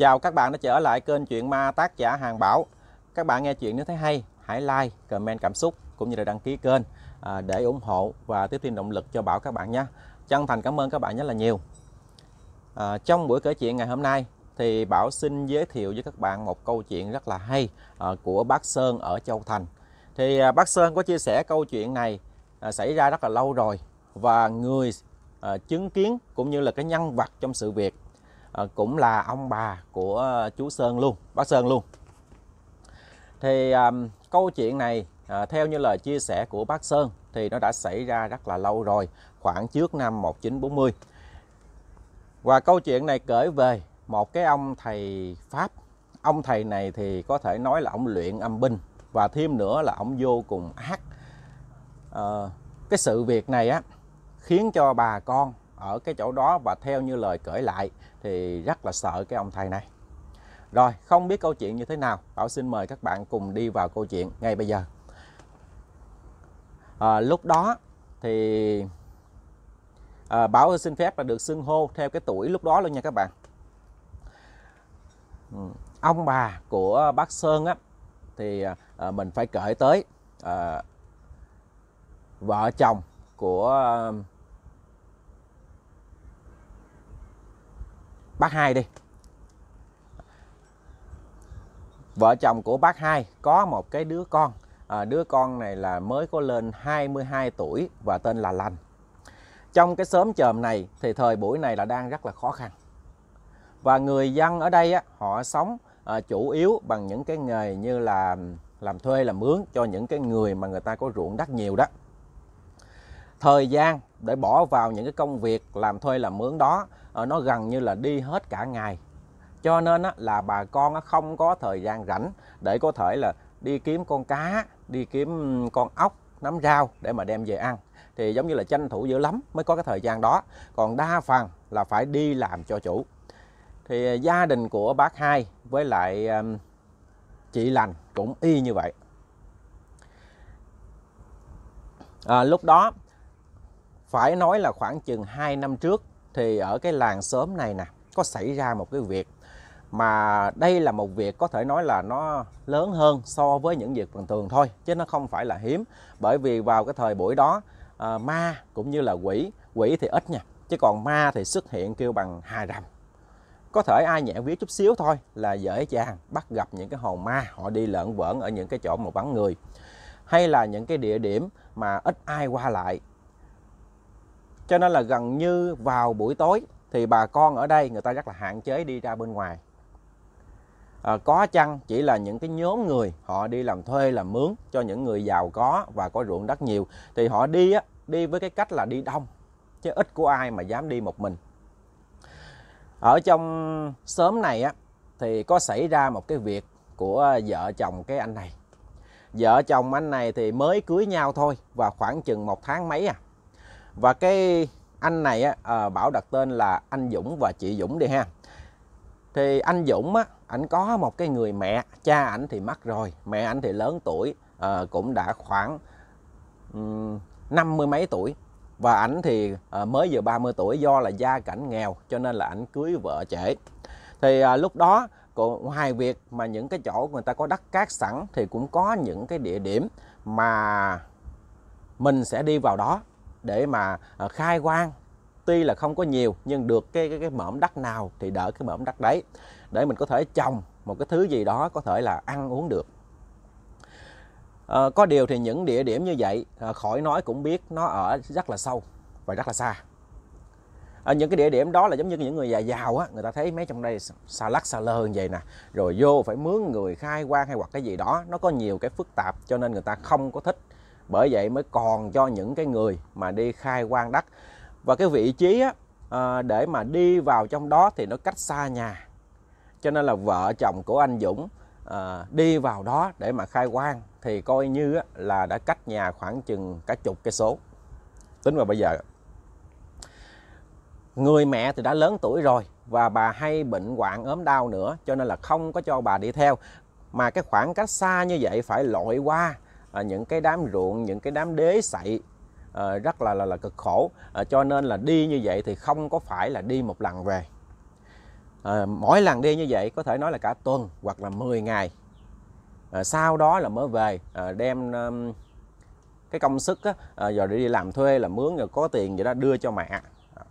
Chào các bạn đã trở lại kênh Chuyện Ma tác giả Hàng Bảo. Các bạn nghe chuyện nếu thấy hay, hãy like, comment cảm xúc cũng như là đăng ký kênh à, để ủng hộ và tiếp thêm động lực cho Bảo các bạn nhé. Chân thành cảm ơn các bạn rất là nhiều. À, trong buổi kể chuyện ngày hôm nay thì Bảo xin giới thiệu với các bạn một câu chuyện rất là hay à, của bác Sơn ở Châu Thành. Thì à, bác Sơn có chia sẻ câu chuyện này à, xảy ra rất là lâu rồi và người à, chứng kiến cũng như là cái nhân vật trong sự việc Ờ, cũng là ông bà của ờ, chú Sơn luôn bác Sơn luôn thì à, câu chuyện này à, theo như lời chia sẻ của bác Sơn thì nó đã xảy ra rất là lâu rồi khoảng trước năm 1940 và câu chuyện này kể về một cái ông thầy Pháp ông thầy này thì có thể nói là ông luyện âm binh và thêm nữa là ông vô cùng ác à, cái sự việc này á khiến cho bà con ở cái chỗ đó và theo như lời kể lại thì rất là sợ cái ông thầy này rồi không biết câu chuyện như thế nào Bảo xin mời các bạn cùng đi vào câu chuyện ngay bây giờ à, lúc đó thì à, Bảo xin phép là được xưng hô theo cái tuổi lúc đó luôn nha các bạn ừ, ông bà của bác Sơn á thì à, mình phải kể tới à, vợ chồng của bác hai đi vợ chồng của bác hai có một cái đứa con à, đứa con này là mới có lên 22 tuổi và tên là lành trong cái xóm chòm này thì thời buổi này là đang rất là khó khăn và người dân ở đây á, họ sống à, chủ yếu bằng những cái nghề như là làm thuê làm mướn cho những cái người mà người ta có ruộng đất nhiều đó thời gian để bỏ vào những cái công việc làm thuê làm mướn đó Ờ, nó gần như là đi hết cả ngày cho nên là bà con không có thời gian rảnh để có thể là đi kiếm con cá đi kiếm con ốc nắm rau để mà đem về ăn thì giống như là tranh thủ dữ lắm mới có cái thời gian đó còn đa phần là phải đi làm cho chủ thì gia đình của bác hai với lại chị lành cũng y như vậy à, lúc đó phải nói là khoảng chừng 2 năm trước thì ở cái làng xóm này nè có xảy ra một cái việc mà đây là một việc có thể nói là nó lớn hơn so với những việc bình thường thôi chứ nó không phải là hiếm bởi vì vào cái thời buổi đó à, ma cũng như là quỷ quỷ thì ít nha chứ còn ma thì xuất hiện kêu bằng hà rầm có thể ai nhẹ viết chút xíu thôi là dễ dàng bắt gặp những cái hồn ma họ đi lợn vỡn ở những cái chỗ mà vắng người hay là những cái địa điểm mà ít ai qua lại cho nên là gần như vào buổi tối thì bà con ở đây người ta rất là hạn chế đi ra bên ngoài à, có chăng chỉ là những cái nhóm người họ đi làm thuê làm mướn cho những người giàu có và có ruộng đất nhiều thì họ đi á, đi với cái cách là đi đông chứ ít của ai mà dám đi một mình ở trong xóm này á thì có xảy ra một cái việc của vợ chồng cái anh này vợ chồng anh này thì mới cưới nhau thôi và khoảng chừng một tháng mấy à và cái anh này á, ờ, Bảo đặt tên là anh Dũng và chị Dũng đi ha thì anh Dũng á ảnh có một cái người mẹ cha ảnh thì mất rồi mẹ ảnh thì lớn tuổi à, cũng đã khoảng năm um, mươi mấy tuổi và ảnh thì à, mới vừa 30 tuổi do là gia cảnh nghèo cho nên là ảnh cưới vợ trễ thì à, lúc đó ngoài việc mà những cái chỗ người ta có đất cát sẵn thì cũng có những cái địa điểm mà mình sẽ đi vào đó để mà ờ, khai quang tuy là không có nhiều nhưng được cái cái, cái mỏm đất nào thì đỡ cái mỏm đất đấy để mình có thể trồng một cái thứ gì đó có thể là ăn uống được à, có điều thì những địa điểm như vậy à, khỏi nói cũng biết nó ở rất là sâu và rất là xa ở những cái địa điểm đó là giống như những người già giàu á người ta thấy mấy trong đây xa lắc xa lơ như vậy nè rồi vô phải mướn người khai quang hay hoặc cái gì đó nó có nhiều cái phức tạp cho nên người ta không có thích bởi vậy mới còn cho những cái người mà đi khai quan đất và cái vị trí á, à, để mà đi vào trong đó thì nó cách xa nhà cho nên là vợ chồng của anh Dũng à, đi vào đó để mà khai quan thì coi như á, là đã cách nhà khoảng chừng cả chục cây số tính vào bây giờ người mẹ thì đã lớn tuổi rồi và bà hay bệnh hoạn ốm đau nữa cho nên là không có cho bà đi theo mà cái khoảng cách xa như vậy phải lội qua à, những cái đám ruộng những cái đám đế sậy à, rất là là, là cực khổ à, cho nên là đi như vậy thì không có phải là đi một lần về à, mỗi lần đi như vậy có thể nói là cả tuần hoặc là 10 ngày à, sau đó là mới về à, đem à, cái công sức á, à, rồi để đi làm thuê là mướn rồi có tiền vậy đó đưa cho mẹ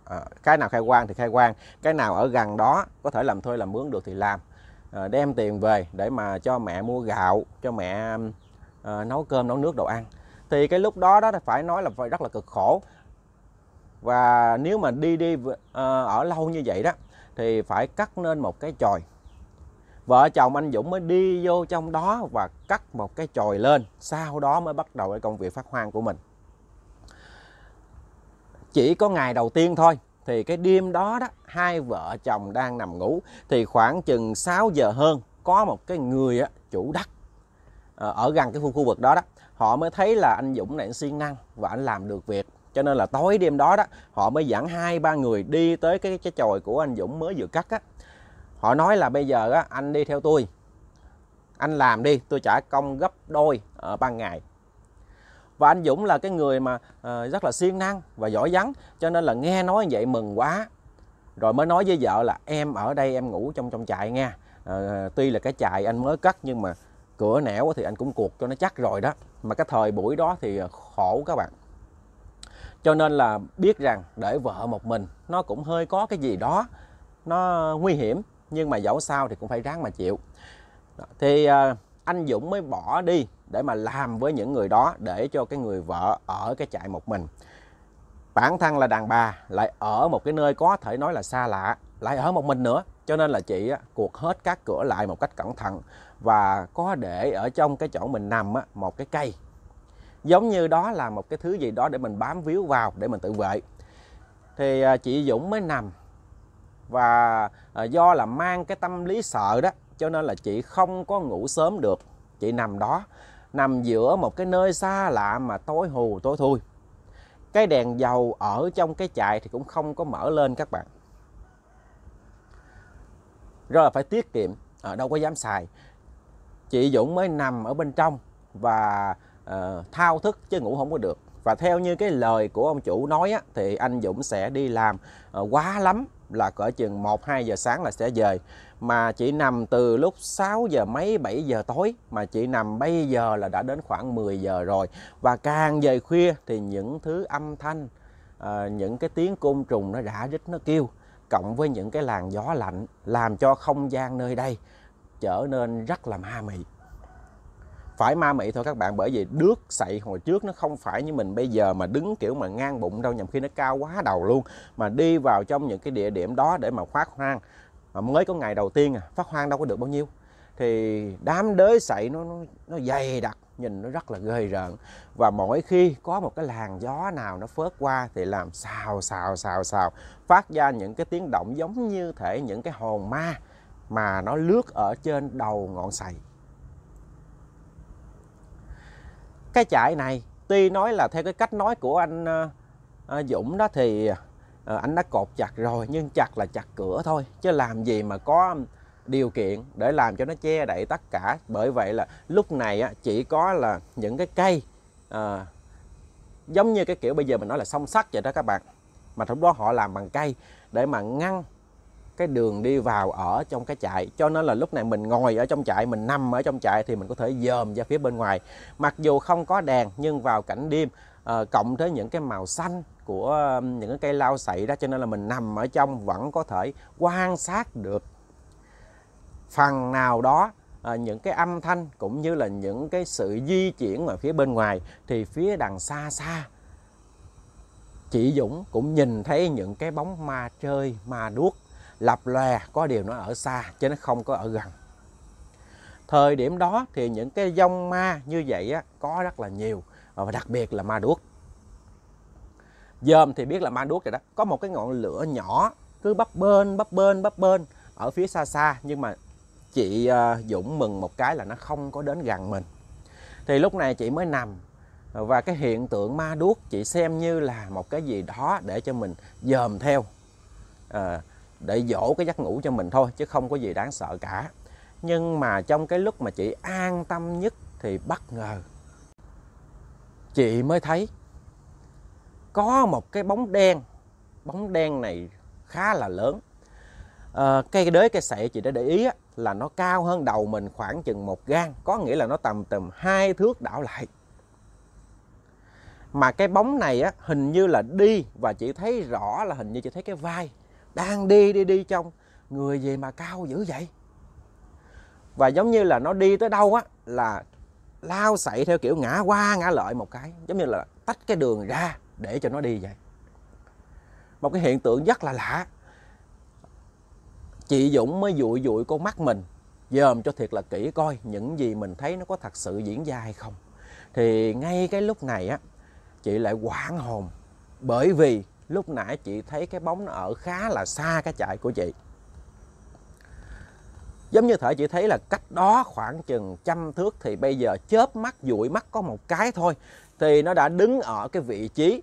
à, cái nào khai quang thì khai quang cái nào ở gần đó có thể làm thuê làm mướn được thì làm à, đem tiền về để mà cho mẹ mua gạo cho mẹ um, Ờ, nấu cơm nấu nước đồ ăn thì cái lúc đó đó phải nói là phải rất là cực khổ và nếu mà đi đi ờ, ở lâu như vậy đó thì phải cắt nên một cái chòi vợ chồng anh Dũng mới đi vô trong đó và cắt một cái chòi lên sau đó mới bắt đầu cái công việc phát hoang của mình chỉ có ngày đầu tiên thôi thì cái đêm đó đó hai vợ chồng đang nằm ngủ thì khoảng chừng 6 giờ hơn có một cái người chủ đất Ờ, ở gần cái khu khu vực đó đó họ mới thấy là anh Dũng này anh siêng năng và anh làm được việc cho nên là tối đêm đó đó họ mới dẫn hai ba người đi tới cái cái chòi của anh Dũng mới vừa cắt á họ nói là bây giờ á, anh đi theo tôi anh làm đi tôi trả công gấp đôi ở ban ngày và anh Dũng là cái người mà uh, rất là siêng năng và giỏi giắng cho nên là nghe nói vậy mừng quá rồi mới nói với vợ là em ở đây em ngủ trong trong trại nha uh, tuy là cái trại anh mới cắt nhưng mà cửa nẻo thì anh cũng cuộc cho nó chắc rồi đó mà cái thời buổi đó thì à, khổ các bạn cho nên là biết rằng để vợ một mình nó cũng hơi có cái gì đó nó nguy hiểm nhưng mà dẫu sao thì cũng phải ráng mà chịu thì à, anh Dũng mới bỏ đi để mà làm với những người đó để cho cái người vợ ở cái trại một mình bản thân là đàn bà lại ở một cái nơi có thể nói là xa lạ lại ở một mình nữa cho nên là chị á, cuộc hết các cửa lại một cách cẩn thận và có để ở trong cái chỗ mình nằm á, một cái cây giống như đó là một cái thứ gì đó để mình bám víu vào để mình tự vệ thì à, chị Dũng mới nằm và à, do là mang cái tâm lý sợ đó cho nên là chị không có ngủ sớm được chị nằm đó nằm giữa một cái nơi xa lạ mà tối hù tối thui cái đèn dầu ở trong cái trại thì cũng không có mở lên các bạn rất là phải tiết kiệm à, đâu có dám xài chị Dũng mới nằm ở bên trong và uh, thao thức chứ ngủ không có được và theo như cái lời của ông chủ nói á, thì anh Dũng sẽ đi làm uh, quá lắm là cỡ chừng 1-2 giờ sáng là sẽ về mà chị nằm từ lúc 6 giờ mấy 7 giờ tối mà chị nằm bây giờ là đã đến khoảng 10 giờ rồi và càng về khuya thì những thứ âm thanh uh, những cái tiếng côn trùng nó rã rít nó kêu cộng với những cái làn gió lạnh làm cho không gian nơi đây trở nên rất là ma mị phải ma mị thôi các bạn bởi vì đước sậy hồi trước nó không phải như mình bây giờ mà đứng kiểu mà ngang bụng đâu nhằm khi nó cao quá đầu luôn mà đi vào trong những cái địa điểm đó để mà phát hoang mà mới có ngày đầu tiên à phát hoang đâu có được bao nhiêu thì đám đới sậy nó nó, nó dày đặc nhìn nó rất là ghê rợn và mỗi khi có một cái làn gió nào nó phớt qua thì làm xào xào xào xào phát ra những cái tiếng động giống như thể những cái hồn ma mà nó lướt ở trên đầu ngọn sậy cái chạy này tuy nói là theo cái cách nói của anh ờ, ờ, Dũng đó thì ờ, anh đã cột chặt rồi nhưng chặt là chặt cửa thôi chứ làm gì mà có điều kiện để làm cho nó che đậy tất cả bởi vậy là lúc này á, chỉ có là những cái cây à, giống như cái kiểu bây giờ mình nói là song sắt vậy đó các bạn mà lúc đó họ làm bằng cây để mà ngăn cái đường đi vào ở trong cái trại cho nên là lúc này mình ngồi ở trong trại mình nằm ở trong trại thì mình có thể dòm ra phía bên ngoài mặc dù không có đèn nhưng vào cảnh đêm à, cộng với những cái màu xanh của những cái cây lao sậy đó cho nên là mình nằm ở trong vẫn có thể quan sát được phần nào đó à, những cái âm thanh cũng như là những cái sự di chuyển ở phía bên ngoài thì phía đằng xa xa chị Dũng cũng nhìn thấy những cái bóng ma chơi ma đuốc lập lòe có điều nó ở xa chứ nó không có ở gần thời điểm đó thì những cái dông ma như vậy á, có rất là nhiều à, và đặc biệt là ma đuốc dơm thì biết là ma đuốc rồi đó có một cái ngọn lửa nhỏ cứ bắp bên bắp bên bắp bên ở phía xa xa nhưng mà chị à, Dũng mừng một cái là nó không có đến gần mình thì lúc này chị mới nằm và cái hiện tượng ma đuốc chị xem như là một cái gì đó để cho mình dòm theo à, để dỗ cái giấc ngủ cho mình thôi chứ không có gì đáng sợ cả nhưng mà trong cái lúc mà chị an tâm nhất thì bất ngờ chị mới thấy có một cái bóng đen bóng đen này khá là lớn à, cây đế cây sậy chị đã để ý á, là nó cao hơn đầu mình khoảng chừng một gan có nghĩa là nó tầm tầm hai thước đảo lại mà cái bóng này á, hình như là đi và chỉ thấy rõ là hình như chỉ thấy cái vai đang đi đi đi trong người gì mà cao dữ vậy và giống như là nó đi tới đâu á là lao sậy theo kiểu ngã qua ngã lợi một cái giống như là tách cái đường ra để cho nó đi vậy một cái hiện tượng rất là lạ chị Dũng mới dụi dụi con mắt mình dòm cho thiệt là kỹ coi những gì mình thấy nó có thật sự diễn ra hay không thì ngay cái lúc này á chị lại hoảng hồn bởi vì lúc nãy chị thấy cái bóng nó ở khá là xa cái chạy của chị giống như thể chị thấy là cách đó khoảng chừng trăm thước thì bây giờ chớp mắt dụi mắt có một cái thôi thì nó đã đứng ở cái vị trí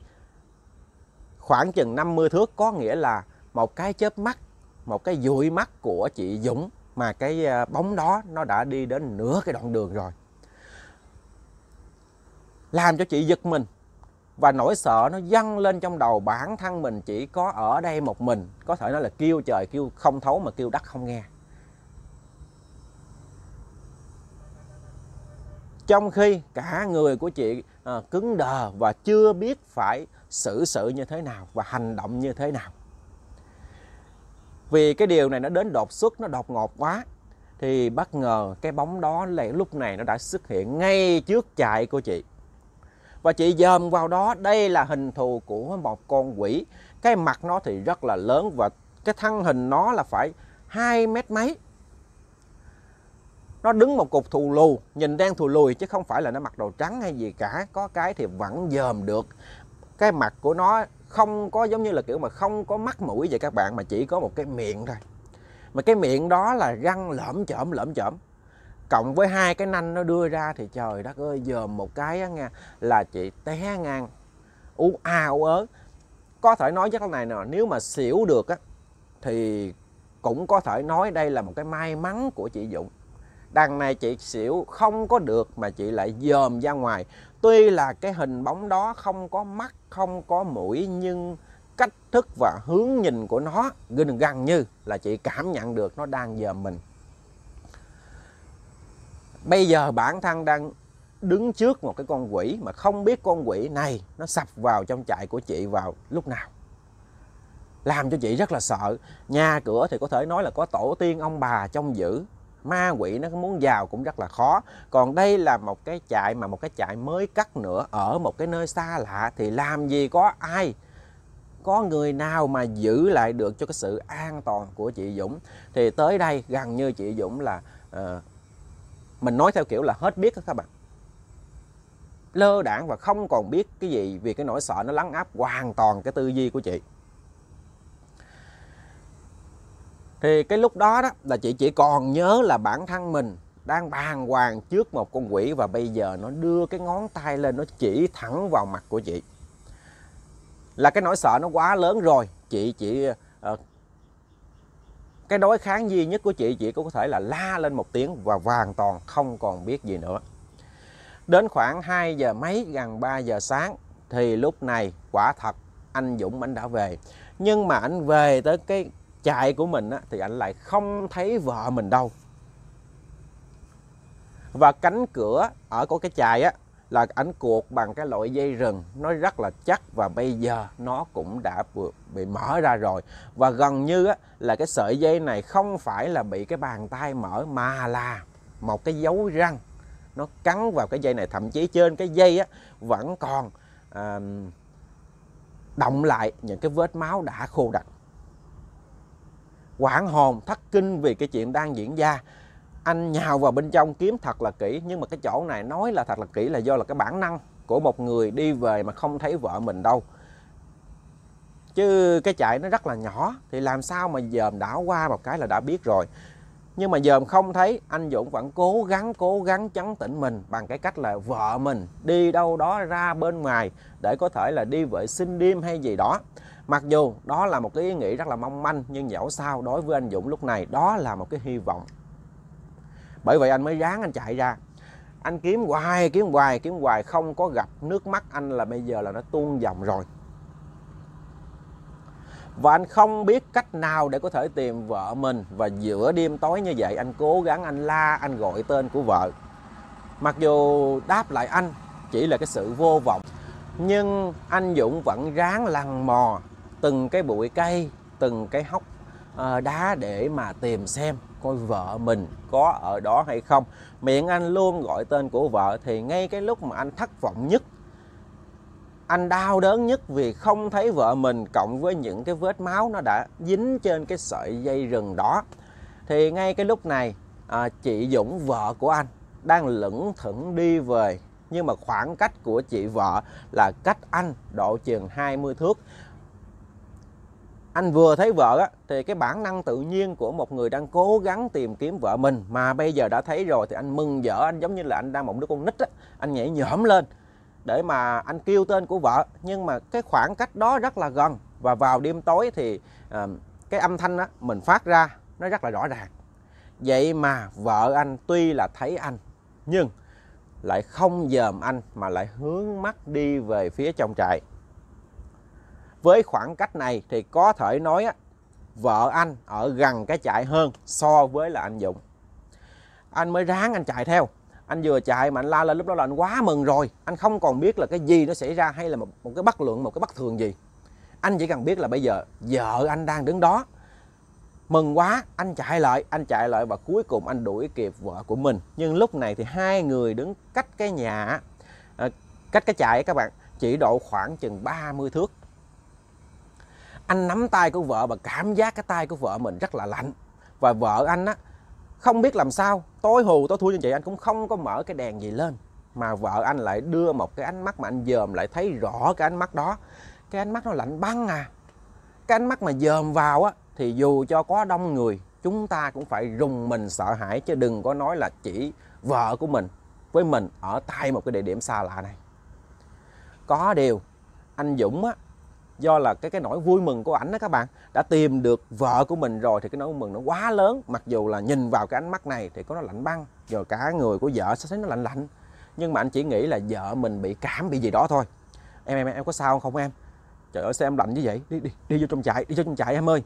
khoảng chừng 50 thước có nghĩa là một cái chớp mắt một cái dụi mắt của chị Dũng mà cái à, bóng đó nó đã đi đến nửa cái đoạn đường rồi làm cho chị giật mình và nỗi sợ nó dâng lên trong đầu bản thân mình chỉ có ở đây một mình có thể nói là kêu trời kêu không thấu mà kêu đất không nghe trong khi cả người của chị à, cứng đờ và chưa biết phải xử sự như thế nào và hành động như thế nào vì cái điều này nó đến đột xuất nó đột ngột quá thì bất ngờ cái bóng đó lại lúc này nó đã xuất hiện ngay trước chạy của chị và chị dòm vào đó đây là hình thù của một con quỷ cái mặt nó thì rất là lớn và cái thân hình nó là phải hai mét mấy nó đứng một cục thù lù nhìn đang thù lùi chứ không phải là nó mặc đồ trắng hay gì cả có cái thì vẫn dòm được cái mặt của nó không có giống như là kiểu mà không có mắt mũi vậy các bạn mà chỉ có một cái miệng thôi mà cái miệng đó là răng lõm chởm lõm chởm cộng với hai cái nanh nó đưa ra thì trời đất ơi dòm một cái á nha là chị té ngang u a u ớ có thể nói với này nè nếu mà xỉu được á thì cũng có thể nói đây là một cái may mắn của chị Dũng đằng này chị xỉu không có được mà chị lại dòm ra ngoài tuy là cái hình bóng đó không có mắt không có mũi nhưng cách thức và hướng nhìn của nó gần gần như là chị cảm nhận được nó đang dòm mình bây giờ bản thân đang đứng trước một cái con quỷ mà không biết con quỷ này nó sập vào trong trại của chị vào lúc nào làm cho chị rất là sợ nhà cửa thì có thể nói là có tổ tiên ông bà trong giữ ma quỷ nó muốn vào cũng rất là khó còn đây là một cái trại mà một cái trại mới cắt nữa ở một cái nơi xa lạ thì làm gì có ai có người nào mà giữ lại được cho cái sự an toàn của chị Dũng thì tới đây gần như chị Dũng là uh, mình nói theo kiểu là hết biết các bạn lơ đảng và không còn biết cái gì vì cái nỗi sợ nó lắng áp hoàn toàn cái tư duy của chị thì cái lúc đó đó là chị chỉ còn nhớ là bản thân mình đang bàng hoàng trước một con quỷ và bây giờ nó đưa cái ngón tay lên nó chỉ thẳng vào mặt của chị là cái nỗi sợ nó quá lớn rồi chị chỉ uh, cái đối kháng duy nhất của chị chị có thể là la lên một tiếng và hoàn toàn không còn biết gì nữa đến khoảng 2 giờ mấy gần 3 giờ sáng thì lúc này quả thật anh Dũng anh đã về nhưng mà anh về tới cái chạy của mình á, thì anh lại không thấy vợ mình đâu và cánh cửa ở của cái chài á là ảnh cuộc bằng cái loại dây rừng nó rất là chắc và bây giờ nó cũng đã bị mở ra rồi và gần như á, là cái sợi dây này không phải là bị cái bàn tay mở mà là một cái dấu răng nó cắn vào cái dây này thậm chí trên cái dây á, vẫn còn à, động lại những cái vết máu đã khô đặc quảng hồn thất kinh vì cái chuyện đang diễn ra anh nhào vào bên trong kiếm thật là kỹ nhưng mà cái chỗ này nói là thật là kỹ là do là cái bản năng của một người đi về mà không thấy vợ mình đâu chứ cái chạy nó rất là nhỏ thì làm sao mà dòm đã qua một cái là đã biết rồi nhưng mà dòm không thấy anh Dũng vẫn cố gắng cố gắng chấn tĩnh mình bằng cái cách là vợ mình đi đâu đó ra bên ngoài để có thể là đi vệ sinh đêm hay gì đó Mặc dù đó là một cái ý nghĩ rất là mong manh nhưng dẫu sao đối với anh Dũng lúc này đó là một cái hy vọng. Bởi vậy anh mới ráng anh chạy ra. Anh kiếm hoài, kiếm hoài, kiếm hoài không có gặp nước mắt anh là bây giờ là nó tuôn dòng rồi. Và anh không biết cách nào để có thể tìm vợ mình Và giữa đêm tối như vậy anh cố gắng anh la anh gọi tên của vợ Mặc dù đáp lại anh chỉ là cái sự vô vọng Nhưng anh Dũng vẫn ráng lằn mò từng cái bụi cây từng cái hốc ờ, đá để mà tìm xem coi vợ mình có ở đó hay không miệng anh luôn gọi tên của vợ thì ngay cái lúc mà anh thất vọng nhất anh đau đớn nhất vì không thấy vợ mình cộng với những cái vết máu nó đã dính trên cái sợi dây rừng đó thì ngay cái lúc này à, chị Dũng vợ của anh đang lững thững đi về nhưng mà khoảng cách của chị vợ là cách anh độ chừng 20 thước anh vừa thấy vợ á, thì cái bản năng tự nhiên của một người đang cố gắng tìm kiếm vợ mình mà bây giờ đã thấy rồi thì anh mừng vợ anh giống như là anh đang một đứa con nít á, anh nhảy nhõm lên để mà anh kêu tên của vợ nhưng mà cái khoảng cách đó rất là gần và vào đêm tối thì uh, cái âm thanh á, mình phát ra nó rất là rõ ràng vậy mà vợ anh tuy là thấy anh nhưng lại không dòm anh mà lại hướng mắt đi về phía trong trại với khoảng cách này thì có thể nói á, vợ anh ở gần cái chạy hơn so với là anh Dũng anh mới ráng anh chạy theo anh vừa chạy mà anh la lên lúc đó là anh quá mừng rồi anh không còn biết là cái gì nó xảy ra hay là một, một cái bất lượng một cái bất thường gì anh chỉ cần biết là bây giờ vợ anh đang đứng đó mừng quá anh chạy lại anh chạy lại và cuối cùng anh đuổi kịp vợ của mình nhưng lúc này thì hai người đứng cách cái nhà à, cách cái chạy các bạn chỉ độ khoảng chừng 30 thước anh nắm tay của vợ và cảm giác cái tay của vợ mình rất là lạnh và vợ anh á không biết làm sao tối hù tối thui như vậy anh cũng không có mở cái đèn gì lên mà vợ anh lại đưa một cái ánh mắt mà anh dòm lại thấy rõ cái ánh mắt đó cái ánh mắt nó lạnh băng à cái ánh mắt mà dòm vào á thì dù cho có đông người chúng ta cũng phải rùng mình sợ hãi chứ đừng có nói là chỉ vợ của mình với mình ở tại một cái địa điểm xa lạ này có điều anh Dũng á do là cái cái nỗi vui mừng của ảnh đó các bạn đã tìm được vợ của mình rồi thì cái nỗi mừng nó quá lớn mặc dù là nhìn vào cái ánh mắt này thì có nó lạnh băng rồi cả người của vợ sẽ thấy nó lạnh lạnh nhưng mà anh chỉ nghĩ là vợ mình bị cảm bị gì đó thôi em em em có sao không em trời ơi sao em lạnh như vậy đi đi đi vô trong trại đi vô trong trại em ơi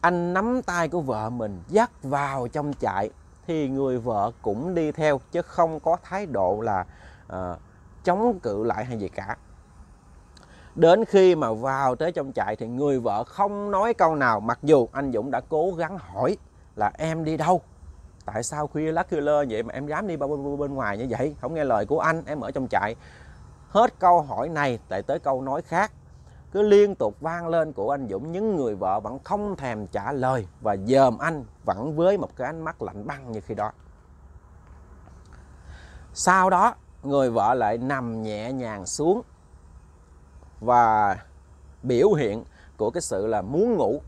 anh nắm tay của vợ mình dắt vào trong trại thì người vợ cũng đi theo chứ không có thái độ là uh, chống cự lại hay gì cả đến khi mà vào tới trong trại thì người vợ không nói câu nào mặc dù anh Dũng đã cố gắng hỏi là em đi đâu tại sao khuya lá khuya lơ vậy mà em dám đi bên, bên ngoài như vậy không nghe lời của anh em ở trong trại hết câu hỏi này lại tới câu nói khác cứ liên tục vang lên của anh Dũng những người vợ vẫn không thèm trả lời và dòm anh vẫn với một cái ánh mắt lạnh băng như khi đó sau đó người vợ lại nằm nhẹ nhàng xuống và biểu hiện của cái sự là muốn ngủ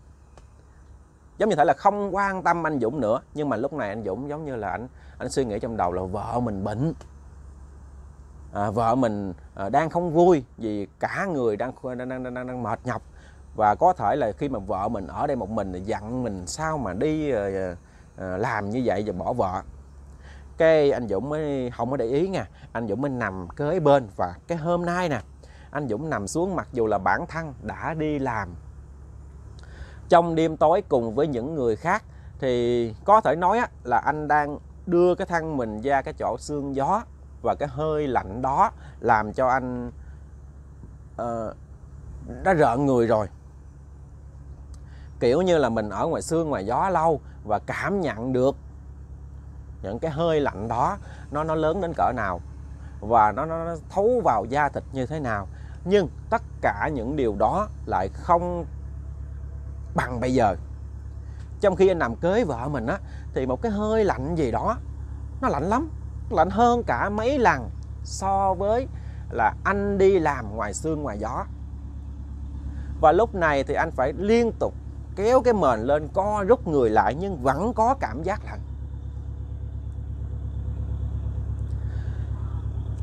giống như thể là không quan tâm anh Dũng nữa nhưng mà lúc này anh Dũng giống như là anh anh suy nghĩ trong đầu là vợ mình bệnh à, vợ mình à, đang không vui vì cả người đang đang, đang đang đang mệt nhọc và có thể là khi mà vợ mình ở đây một mình thì dặn mình sao mà đi à, à, làm như vậy và bỏ vợ cái anh Dũng mới không có để ý nha anh Dũng mới nằm kế bên và cái hôm nay nè anh Dũng nằm xuống mặc dù là bản thân đã đi làm. Trong đêm tối cùng với những người khác thì có thể nói là anh đang đưa cái thân mình ra cái chỗ xương gió và cái hơi lạnh đó làm cho anh uh, đã rợn người rồi kiểu như là mình ở ngoài xương ngoài gió lâu và cảm nhận được những cái hơi lạnh đó nó nó lớn đến cỡ nào và nó nó, nó thấu vào da thịt như thế nào nhưng tất cả những điều đó lại không bằng bây giờ trong khi anh nằm cưới vợ mình á thì một cái hơi lạnh gì đó nó lạnh lắm lạnh hơn cả mấy lần so với là anh đi làm ngoài sương ngoài gió và lúc này thì anh phải liên tục kéo cái mền lên co rút người lại nhưng vẫn có cảm giác lạnh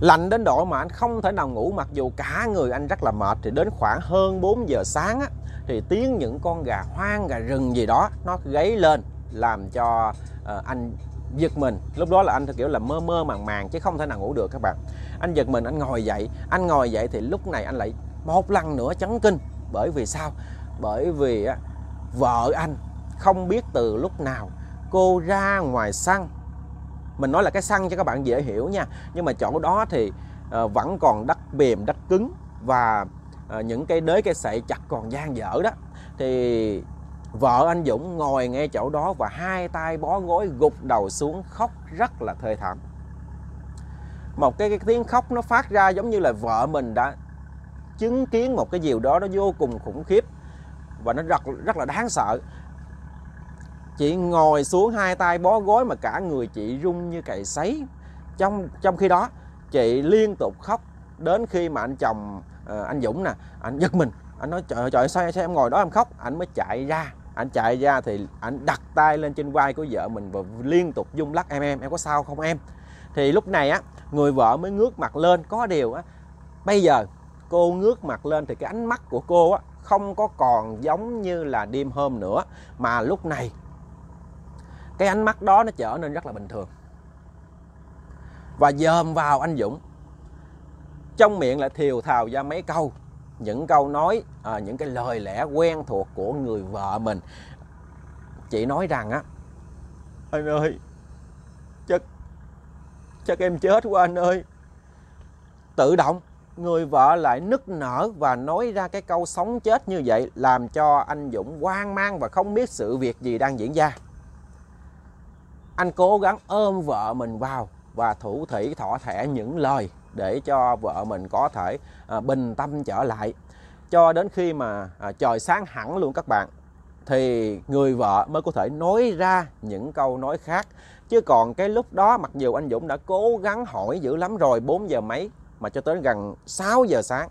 lạnh đến độ mà anh không thể nào ngủ mặc dù cả người anh rất là mệt thì đến khoảng hơn 4 giờ sáng á, thì tiếng những con gà hoang gà rừng gì đó nó gáy lên làm cho uh, anh giật mình lúc đó là anh kiểu là mơ mơ màng màng chứ không thể nào ngủ được các bạn anh giật mình anh ngồi dậy anh ngồi dậy thì lúc này anh lại một lần nữa chấn kinh bởi vì sao bởi vì vợ anh không biết từ lúc nào cô ra ngoài săn mình nói là cái xăng cho các bạn dễ hiểu nha nhưng mà chỗ đó thì uh, vẫn còn đất mềm đất cứng và uh, những cái đế cây sậy chặt còn dang dở đó thì vợ anh Dũng ngồi ngay chỗ đó và hai tay bó gối gục đầu xuống khóc rất là thê thảm một cái, cái tiếng khóc nó phát ra giống như là vợ mình đã chứng kiến một cái điều đó nó vô cùng khủng khiếp và nó rất rất là đáng sợ chị ngồi xuống hai tay bó gối mà cả người chị rung như cày sấy trong trong khi đó chị liên tục khóc đến khi mà anh chồng uh, anh Dũng nè anh giật mình anh nói trời trời sao, sao em ngồi đó em khóc anh mới chạy ra anh chạy ra thì anh đặt tay lên trên vai của vợ mình và liên tục rung lắc em em em có sao không em thì lúc này á người vợ mới ngước mặt lên có điều á bây giờ cô ngước mặt lên thì cái ánh mắt của cô á không có còn giống như là đêm hôm nữa mà lúc này cái ánh mắt đó nó trở nên rất là bình thường và dòm vào anh Dũng trong miệng lại thiều thào ra mấy câu những câu nói à, những cái lời lẽ quen thuộc của người vợ mình chị nói rằng á anh ơi chắc chắc em chết quá anh ơi tự động người vợ lại nức nở và nói ra cái câu sống chết như vậy làm cho anh Dũng hoang mang và không biết sự việc gì đang diễn ra anh cố gắng ôm vợ mình vào và thủ thủy thỏ thẻ những lời để cho vợ mình có thể à, bình tâm trở lại cho đến khi mà à, trời sáng hẳn luôn các bạn thì người vợ mới có thể nói ra những câu nói khác chứ còn cái lúc đó mặc dù anh Dũng đã cố gắng hỏi dữ lắm rồi 4 giờ mấy mà cho tới gần 6 giờ sáng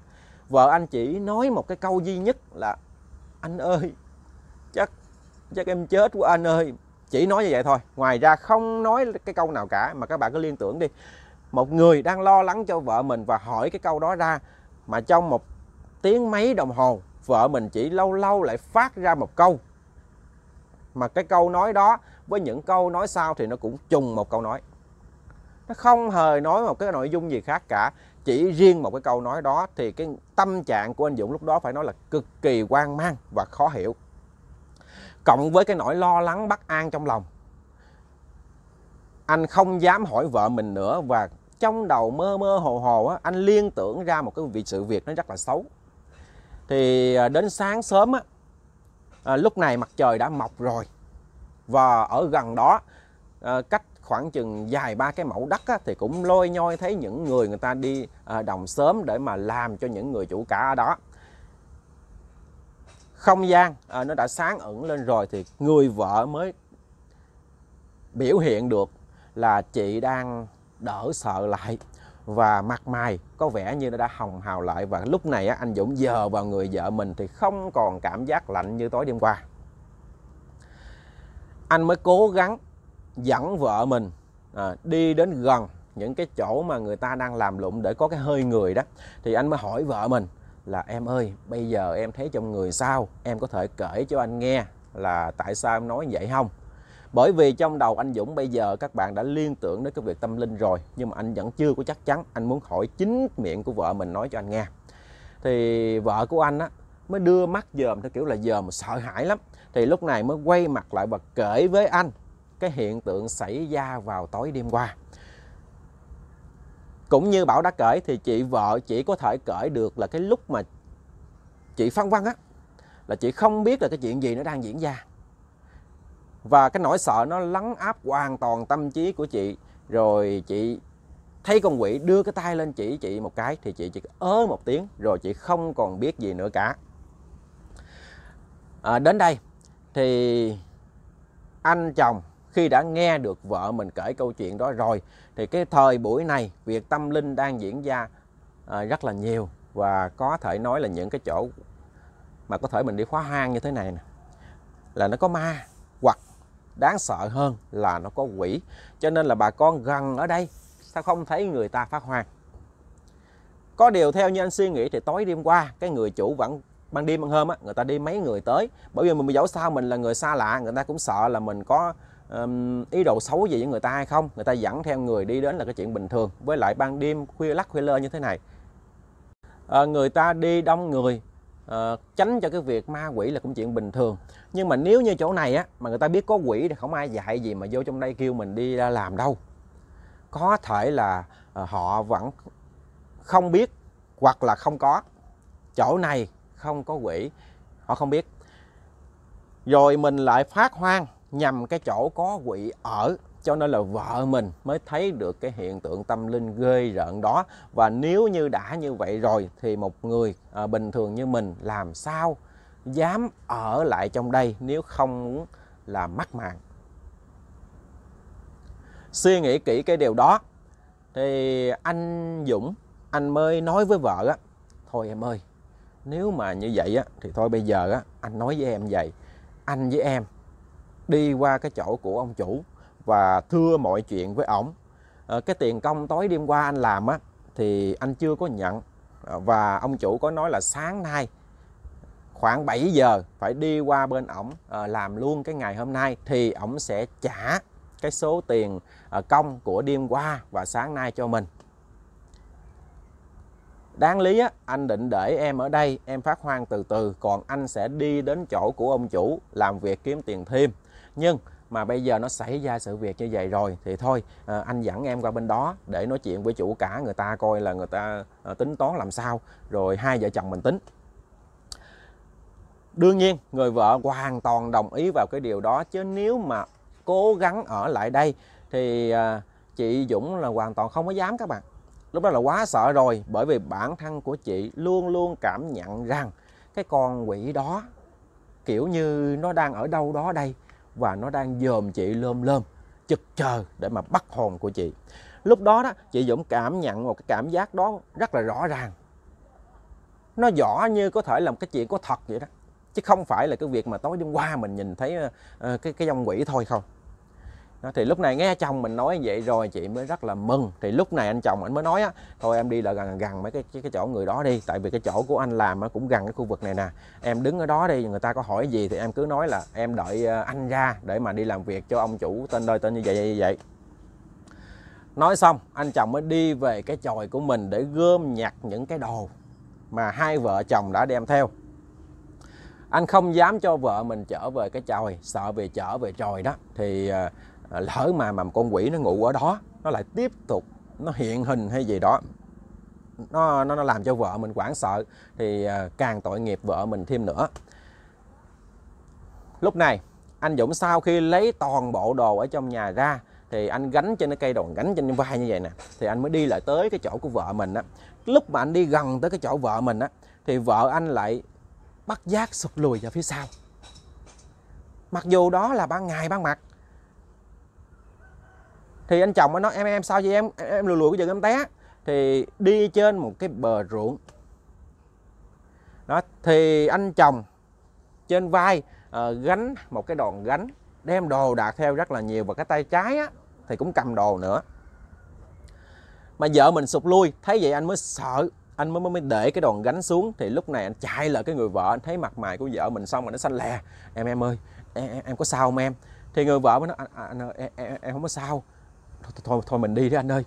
vợ anh chỉ nói một cái câu duy nhất là anh ơi chắc chắc em chết của anh ơi chỉ nói như vậy thôi ngoài ra không nói cái câu nào cả mà các bạn cứ liên tưởng đi một người đang lo lắng cho vợ mình và hỏi cái câu đó ra mà trong một tiếng mấy đồng hồ vợ mình chỉ lâu lâu lại phát ra một câu mà cái câu nói đó với những câu nói sau thì nó cũng trùng một câu nói nó không hề nói một cái nội dung gì khác cả chỉ riêng một cái câu nói đó thì cái tâm trạng của anh Dũng lúc đó phải nói là cực kỳ quan mang và khó hiểu cộng với cái nỗi lo lắng bất an trong lòng anh không dám hỏi vợ mình nữa và trong đầu mơ mơ hồ hồ á, anh liên tưởng ra một cái vị sự việc nó rất là xấu thì à, đến sáng sớm á, à, lúc này mặt trời đã mọc rồi và ở gần đó à, cách khoảng chừng dài ba cái mẫu đất á, thì cũng lôi nhoi thấy những người người ta đi đồng sớm để mà làm cho những người chủ cả ở đó không gian à, nó đã sáng ẩn lên rồi thì người vợ mới biểu hiện được là chị đang đỡ sợ lại và mặt mày có vẻ như nó đã hồng hào lại và lúc này á, anh Dũng dờ vào người vợ mình thì không còn cảm giác lạnh như tối đêm qua anh mới cố gắng dẫn vợ mình à, đi đến gần những cái chỗ mà người ta đang làm lụng để có cái hơi người đó thì anh mới hỏi vợ mình là em ơi bây giờ em thấy trong người sao em có thể kể cho anh nghe là tại sao em nói vậy không bởi vì trong đầu anh Dũng bây giờ các bạn đã liên tưởng đến cái việc tâm linh rồi nhưng mà anh vẫn chưa có chắc chắn anh muốn hỏi chính miệng của vợ mình nói cho anh nghe thì vợ của anh á mới đưa mắt dòm theo kiểu là dòm sợ hãi lắm thì lúc này mới quay mặt lại và kể với anh cái hiện tượng xảy ra vào tối đêm qua cũng như bảo đã cởi thì chị vợ chỉ có thể cởi được là cái lúc mà chị phân vân á là chị không biết là cái chuyện gì nó đang diễn ra và cái nỗi sợ nó lắng áp hoàn toàn tâm trí của chị rồi chị thấy con quỷ đưa cái tay lên chỉ chị một cái thì chị chỉ ớ một tiếng rồi chị không còn biết gì nữa cả à, đến đây thì anh chồng khi đã nghe được vợ mình kể câu chuyện đó rồi thì cái thời buổi này việc tâm linh đang diễn ra à, rất là nhiều và có thể nói là những cái chỗ mà có thể mình đi khóa hang như thế này nè là nó có ma hoặc đáng sợ hơn là nó có quỷ cho nên là bà con gần ở đây sao không thấy người ta phát hoang có điều theo như anh suy nghĩ thì tối đêm qua cái người chủ vẫn ban đêm ban hôm á người ta đi mấy người tới bởi vì mình dẫu sao mình là người xa lạ người ta cũng sợ là mình có um, ý đồ xấu gì với người ta hay không người ta dẫn theo người đi đến là cái chuyện bình thường với lại ban đêm khuya lắc khuya lơ như thế này à, người ta đi đông người à, tránh cho cái việc ma quỷ là cũng chuyện bình thường nhưng mà nếu như chỗ này á mà người ta biết có quỷ thì không ai dạy gì mà vô trong đây kêu mình đi ra làm đâu có thể là à, họ vẫn không biết hoặc là không có chỗ này không có quỷ họ không biết rồi mình lại phát hoang nhằm cái chỗ có quỷ ở cho nên là vợ mình mới thấy được cái hiện tượng tâm linh ghê rợn đó và nếu như đã như vậy rồi thì một người à, bình thường như mình làm sao dám ở lại trong đây nếu không muốn là mắc mạng suy nghĩ kỹ cái điều đó thì anh Dũng anh mới nói với vợ á thôi em ơi nếu mà như vậy á thì thôi bây giờ á anh nói với em vậy anh với em đi qua cái chỗ của ông chủ và thưa mọi chuyện với ổng ờ, cái tiền công tối đêm qua anh làm á thì anh chưa có nhận ờ, và ông chủ có nói là sáng nay khoảng 7 giờ phải đi qua bên ổng ờ, làm luôn cái ngày hôm nay thì ổng sẽ trả cái số tiền công của đêm qua và sáng nay cho mình đáng lý á, anh định để em ở đây em phát hoang từ từ còn anh sẽ đi đến chỗ của ông chủ làm việc kiếm tiền thêm nhưng mà bây giờ nó xảy ra sự việc như vậy rồi thì thôi à, anh dẫn em qua bên đó để nói chuyện với chủ cả người ta coi là người ta à, tính toán làm sao rồi hai vợ chồng mình tính đương nhiên người vợ hoàn toàn đồng ý vào cái điều đó chứ nếu mà cố gắng ở lại đây thì à, chị Dũng là hoàn toàn không có dám các bạn lúc đó là quá sợ rồi bởi vì bản thân của chị luôn luôn cảm nhận rằng cái con quỷ đó kiểu như nó đang ở đâu đó đây và nó đang dòm chị lơm lơm chực chờ để mà bắt hồn của chị lúc đó đó chị Dũng cảm nhận một cái cảm giác đó rất là rõ ràng nó rõ như có thể là một cái chuyện có thật vậy đó chứ không phải là cái việc mà tối hôm qua mình nhìn thấy ờ, ờ, cái cái dòng quỷ thôi không đó, thì lúc này nghe chồng mình nói vậy rồi chị mới rất là mừng thì lúc này anh chồng anh mới nói á thôi em đi là gần gần mấy cái cái chỗ người đó đi tại vì cái chỗ của anh làm nó cũng gần cái khu vực này nè em đứng ở đó đi người ta có hỏi gì thì em cứ nói là em đợi ờ, anh ra để mà đi làm việc cho ông chủ tên đôi tên như vậy như vậy nói xong anh chồng mới đi về cái chòi của mình để gom nhặt những cái đồ mà hai vợ chồng đã đem theo anh không dám cho vợ mình trở về cái chòi sợ về trở về chòi đó thì ờ, Ờ, lỡ mà mà con quỷ nó ngủ ở đó nó lại tiếp tục nó hiện hình hay gì đó nó nó, nó làm cho vợ mình hoảng sợ thì ờ, càng tội nghiệp vợ mình thêm nữa lúc này anh Dũng sau khi lấy toàn bộ đồ ở trong nhà ra thì anh gánh trên cái cây đòn gánh trên vai như vậy nè thì anh mới đi lại tới cái chỗ của vợ mình á lúc mà anh đi gần tới cái chỗ vợ mình á thì vợ anh lại bắt giác sụt lùi vào phía sau mặc dù đó là ban ngày ban mặt thì anh chồng mới nói em em sao vậy em em, em lùi lùi cái giật em té thì đi trên một cái bờ ruộng đó thì anh chồng trên vai uh, gánh một cái đòn gánh đem đồ đạc theo rất là nhiều và cái tay trái á, thì cũng cầm đồ nữa mà vợ mình sụp lui thấy vậy anh mới sợ anh mới mới để cái đòn gánh xuống thì lúc này anh chạy lại cái người vợ anh thấy mặt mày của vợ mình xong mà nó xanh lè em em ơi em, em, em có sao không em thì người vợ mới nói anh, anh, em, em, em không có sao thôi, thôi, mình đi đi anh ơi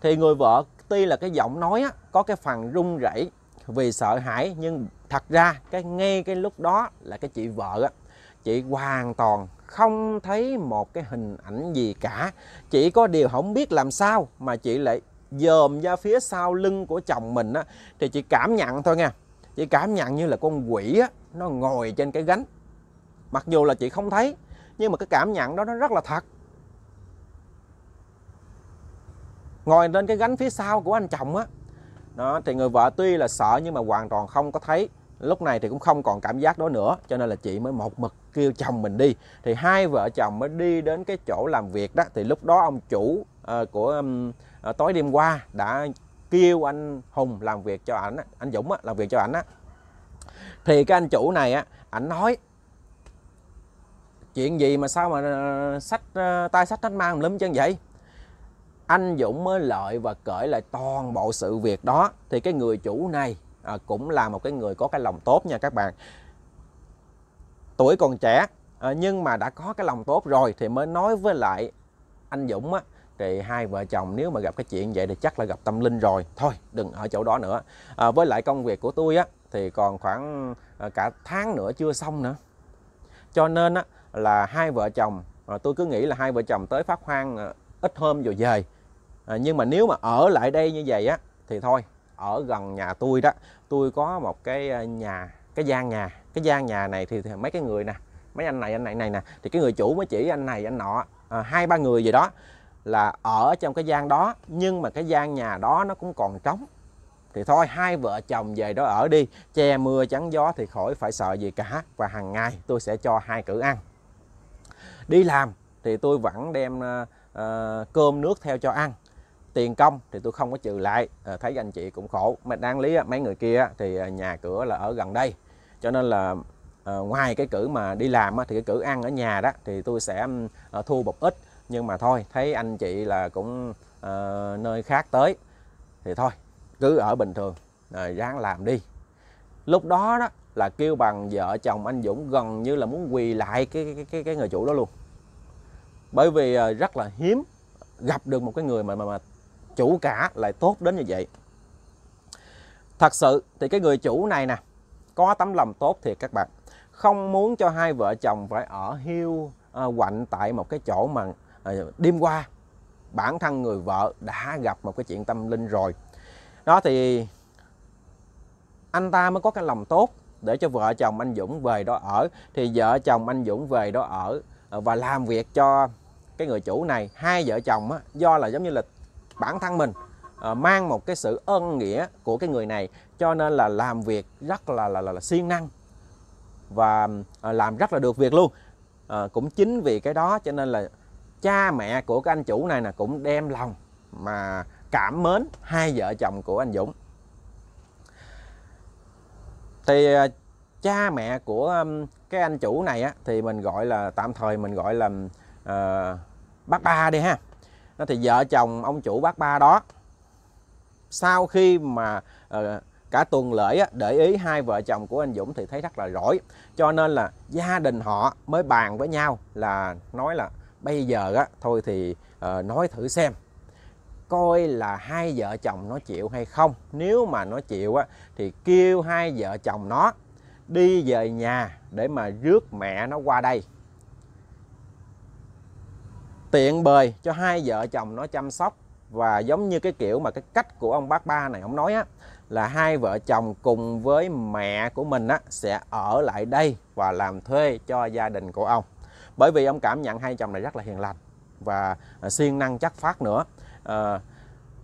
thì người vợ tuy là cái giọng nói á, có cái phần run rẩy vì sợ hãi nhưng thật ra cái ngay cái lúc đó là cái chị vợ á, chị hoàn toàn không thấy một cái hình ảnh gì cả chỉ có điều không biết làm sao mà chị lại dòm ra phía sau lưng của chồng mình á, thì chị cảm nhận thôi nha chị cảm nhận như là con quỷ á, nó ngồi trên cái gánh mặc dù là chị không thấy nhưng mà cái cảm nhận đó nó rất là thật ngồi lên cái gánh phía sau của anh chồng á đó thì người vợ tuy là sợ nhưng mà hoàn toàn không có thấy lúc này thì cũng không còn cảm giác đó nữa cho nên là chị mới một mực kêu chồng mình đi thì hai vợ chồng mới đi đến cái chỗ làm việc đó thì lúc đó ông chủ uh, của um, uh, tối đêm qua đã kêu anh Hùng làm việc cho ảnh anh Dũng á, làm việc cho ảnh á thì cái anh chủ này á ảnh nói chuyện gì mà sao mà ờ, sách tay sách nách mang lắm chân vậy anh Dũng mới lợi và cởi lại toàn bộ sự việc đó thì cái người chủ này à, cũng là một cái người có cái lòng tốt nha các bạn tuổi còn trẻ à, nhưng mà đã có cái lòng tốt rồi thì mới nói với lại anh Dũng á thì hai vợ chồng nếu mà gặp cái chuyện vậy thì chắc là gặp tâm linh rồi thôi đừng ở chỗ đó nữa à, với lại công việc của tôi á thì còn khoảng à, cả tháng nữa chưa xong nữa cho nên á là hai vợ chồng à, tôi cứ nghĩ là hai vợ chồng tới phát hoang à, ít hôm rồi về à, nhưng mà nếu mà ở lại đây như vậy á thì thôi ở gần nhà tôi đó tôi có một cái à, nhà cái gian nhà cái gian nhà này thì, thì mấy cái người nè mấy anh này anh này này nè thì cái người chủ mới chỉ anh này anh nọ à, hai ba người gì đó là ở trong cái gian đó nhưng mà cái gian nhà đó nó cũng còn trống thì thôi hai vợ chồng về đó ở đi che mưa chắn gió thì khỏi phải sợ gì cả và hàng ngày tôi sẽ cho hai cử ăn đi làm thì tôi vẫn đem uh, cơm nước theo cho ăn tiền công thì tôi không có trừ lại à, thấy anh chị cũng khổ mà đáng lý mấy người kia thì ờ, nhà cửa là ở gần đây cho nên là à, ngoài cái cử mà đi làm thì cái cử ăn ở nhà đó thì tôi sẽ à, thu một ít nhưng mà thôi thấy anh chị là cũng à, nơi khác tới thì thôi cứ ở bình thường à, ráng làm đi lúc đó đó là kêu bằng vợ chồng anh Dũng gần như là muốn quỳ lại cái cái cái, cái người chủ đó luôn bởi vì rất là hiếm gặp được một cái người mà mà, mà chủ cả lại tốt đến như vậy thật sự thì cái người chủ này nè có tấm lòng tốt thiệt các bạn không muốn cho hai vợ chồng phải ở hiu à, quạnh tại một cái chỗ mà à, đêm qua bản thân người vợ đã gặp một cái chuyện tâm linh rồi đó thì anh ta mới có cái lòng tốt để cho vợ chồng anh Dũng về đó ở thì vợ chồng anh Dũng về đó ở à, và làm việc cho cái người chủ này hai vợ chồng á, do là giống như là bản thân mình ờ, mang một cái sự ân nghĩa của cái người này cho nên là làm việc rất là là là, là siêng năng và ờ, làm rất là được việc luôn uh, cũng chính vì cái đó cho nên là cha mẹ của cái anh chủ này là cũng đem lòng mà cảm mến hai vợ chồng của anh Dũng thì cha mẹ của cái anh chủ này á, thì mình gọi là tạm thời mình gọi là uh, bác ba đi ha thì vợ chồng ông chủ bác ba đó sau khi mà ờ, cả tuần lễ để ý hai vợ chồng của anh Dũng thì thấy rất là rỗi cho nên là gia đình họ mới bàn với nhau là nói là bây giờ thôi thì ờ, nói thử xem coi là hai vợ chồng nó chịu hay không nếu mà nó chịu thì kêu hai vợ chồng nó đi về nhà để mà rước mẹ nó qua đây tiện bời cho hai vợ chồng nó chăm sóc và giống như cái kiểu mà cái cách của ông bác ba này ông nói á là hai vợ chồng cùng với mẹ của mình á sẽ ở lại đây và làm thuê cho gia đình của ông bởi vì ông cảm nhận hai chồng này rất là hiền lành và à, siêng năng chắc phát nữa à,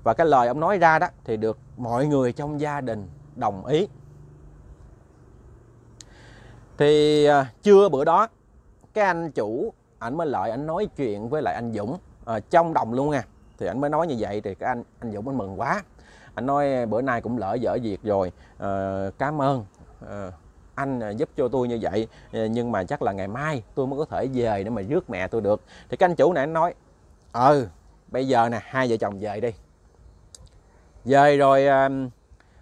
và cái lời ông nói ra đó thì được mọi người trong gia đình đồng ý thì chưa à, bữa đó cái anh chủ ảnh mới lại anh nói chuyện với lại anh Dũng à, trong đồng luôn nha thì anh mới nói như vậy thì các anh anh Dũng anh mừng quá anh nói ờ, bữa nay cũng lỡ dở việc rồi à, cảm ơn à, anh giúp cho tôi như vậy nhưng mà chắc là ngày mai tôi mới có thể về để mà rước mẹ tôi được thì cái anh chủ này anh nói ừ bây giờ nè hai vợ chồng về đi về rồi à,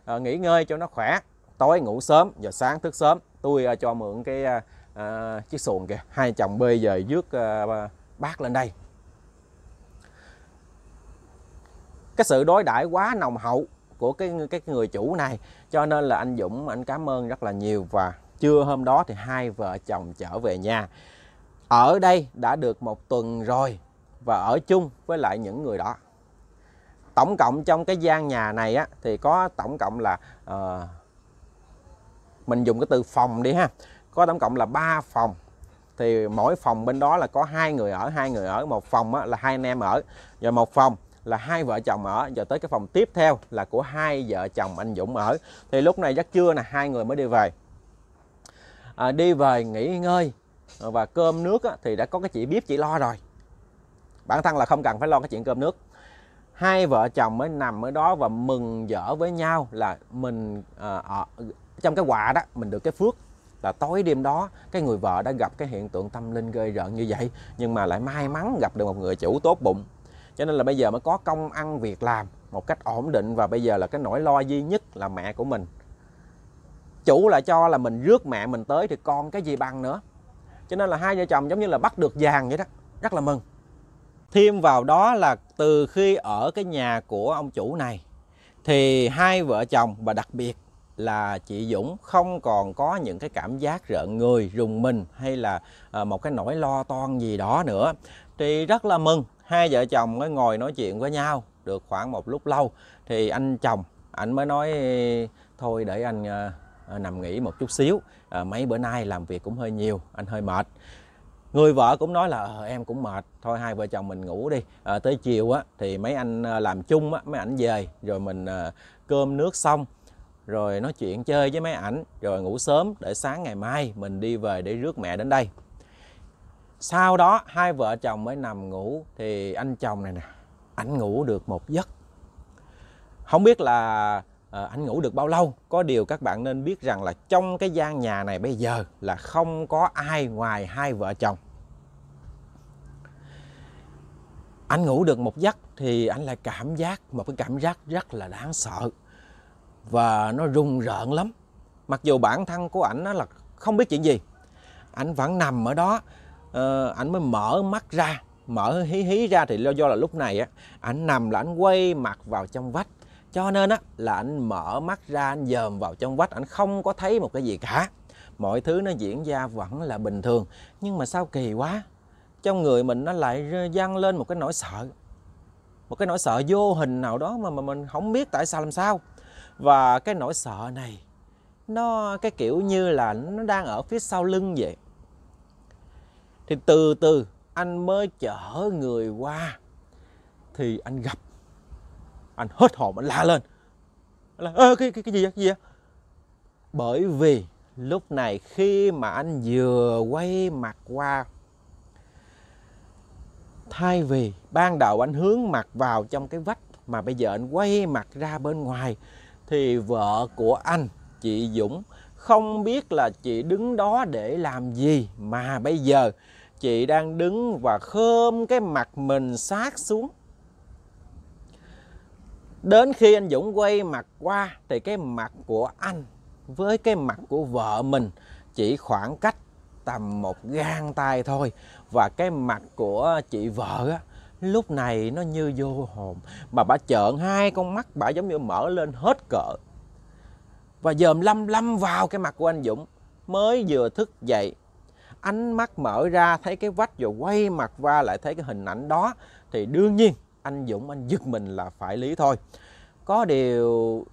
à, nghỉ ngơi cho nó khỏe tối ngủ sớm giờ sáng thức sớm tôi à, cho mượn cái à, à, chiếc xuồng kìa hai chồng bê về rước à, bác lên đây cái sự đối đãi quá nồng hậu của cái cái người chủ này cho nên là anh Dũng anh cảm ơn rất là nhiều và trưa hôm đó thì hai vợ chồng trở về nhà ở đây đã được một tuần rồi và ở chung với lại những người đó tổng cộng trong cái gian nhà này á, thì có tổng cộng là uh, mình dùng cái từ phòng đi ha có tổng cộng là 3 phòng thì mỗi phòng bên đó là có hai người ở hai người ở một phòng là hai anh em ở và một phòng là hai vợ chồng ở giờ tới cái phòng tiếp theo là của hai vợ chồng anh Dũng ở thì lúc này giấc trưa là hai người mới đi về à, đi về nghỉ ngơi và cơm nước thì đã có cái chị bếp chị lo rồi bản thân là không cần phải lo cái chuyện cơm nước hai vợ chồng mới nằm ở đó và mừng dở với nhau là mình à, ở, trong cái quà đó mình được cái phước là tối đêm đó cái người vợ đã gặp cái hiện tượng tâm linh gây rợn như vậy nhưng mà lại may mắn gặp được một người chủ tốt bụng cho nên là bây giờ mới có công ăn việc làm một cách ổn định và bây giờ là cái nỗi lo duy nhất là mẹ của mình chủ là cho là mình rước mẹ mình tới thì con cái gì bằng nữa cho nên là hai vợ chồng giống như là bắt được vàng vậy đó rất là mừng thêm vào đó là từ khi ở cái nhà của ông chủ này thì hai vợ chồng và đặc biệt là chị Dũng không còn có những cái cảm giác rợn người, rùng mình hay là à, một cái nỗi lo toan gì đó nữa. Thì rất là mừng, hai vợ chồng ngồi nói chuyện với nhau được khoảng một lúc lâu thì anh chồng anh mới nói thôi để anh à, à, nằm nghỉ một chút xíu, mấy bữa nay làm việc cũng hơi nhiều, anh hơi mệt người vợ cũng nói là ờ, em cũng mệt thôi hai vợ chồng mình ngủ đi à, tới chiều á thì mấy anh làm chung á mấy ảnh về rồi mình à, cơm nước xong rồi nói chuyện chơi với máy ảnh rồi ngủ sớm để sáng ngày mai mình đi về để rước mẹ đến đây sau đó hai vợ chồng mới nằm ngủ thì anh chồng này nè anh ngủ được một giấc không biết là à, ờ, anh ngủ được bao lâu có điều các bạn nên biết rằng là trong cái gian nhà này bây giờ là không có ai ngoài hai vợ chồng anh ngủ được một giấc thì anh lại cảm giác một cái cảm giác rất là đáng sợ và nó rung rợn lắm mặc dù bản thân của ảnh nó là không biết chuyện gì ảnh vẫn nằm ở đó ờ, ảnh mới mở mắt ra mở hí hí ra thì lo do là lúc này á ảnh nằm là ảnh quay mặt vào trong vách cho nên á là ảnh mở mắt ra anh dòm vào trong vách ảnh không có thấy một cái gì cả mọi thứ nó diễn ra vẫn là bình thường nhưng mà sao kỳ quá trong người mình nó lại dâng lên một cái nỗi sợ một cái nỗi sợ vô hình nào đó mà mà mình không biết tại sao làm sao và cái nỗi sợ này nó cái kiểu như là nó đang ở phía sau lưng vậy thì từ từ anh mới chở người qua thì anh gặp anh hết hồn anh la lên là ơ cái, cái cái gì vậy cái gì vậy bởi vì lúc này khi mà anh vừa quay mặt qua thay vì ban đầu anh hướng mặt vào trong cái vách mà bây giờ anh quay mặt ra bên ngoài thì vợ của anh chị Dũng không biết là chị đứng đó để làm gì mà bây giờ chị đang đứng và khơm cái mặt mình sát xuống đến khi anh Dũng quay mặt qua thì cái mặt của anh với cái mặt của vợ mình chỉ khoảng cách tầm một gang tay thôi và cái mặt của chị vợ á, lúc này nó như vô hồn mà bà trợn hai con mắt bà giống như mở lên hết cỡ và dòm lăm lăm vào cái mặt của anh Dũng mới vừa thức dậy ánh mắt mở ra thấy cái vách rồi quay mặt qua lại thấy cái hình ảnh đó thì đương nhiên anh Dũng anh giật mình là phải lý thôi có điều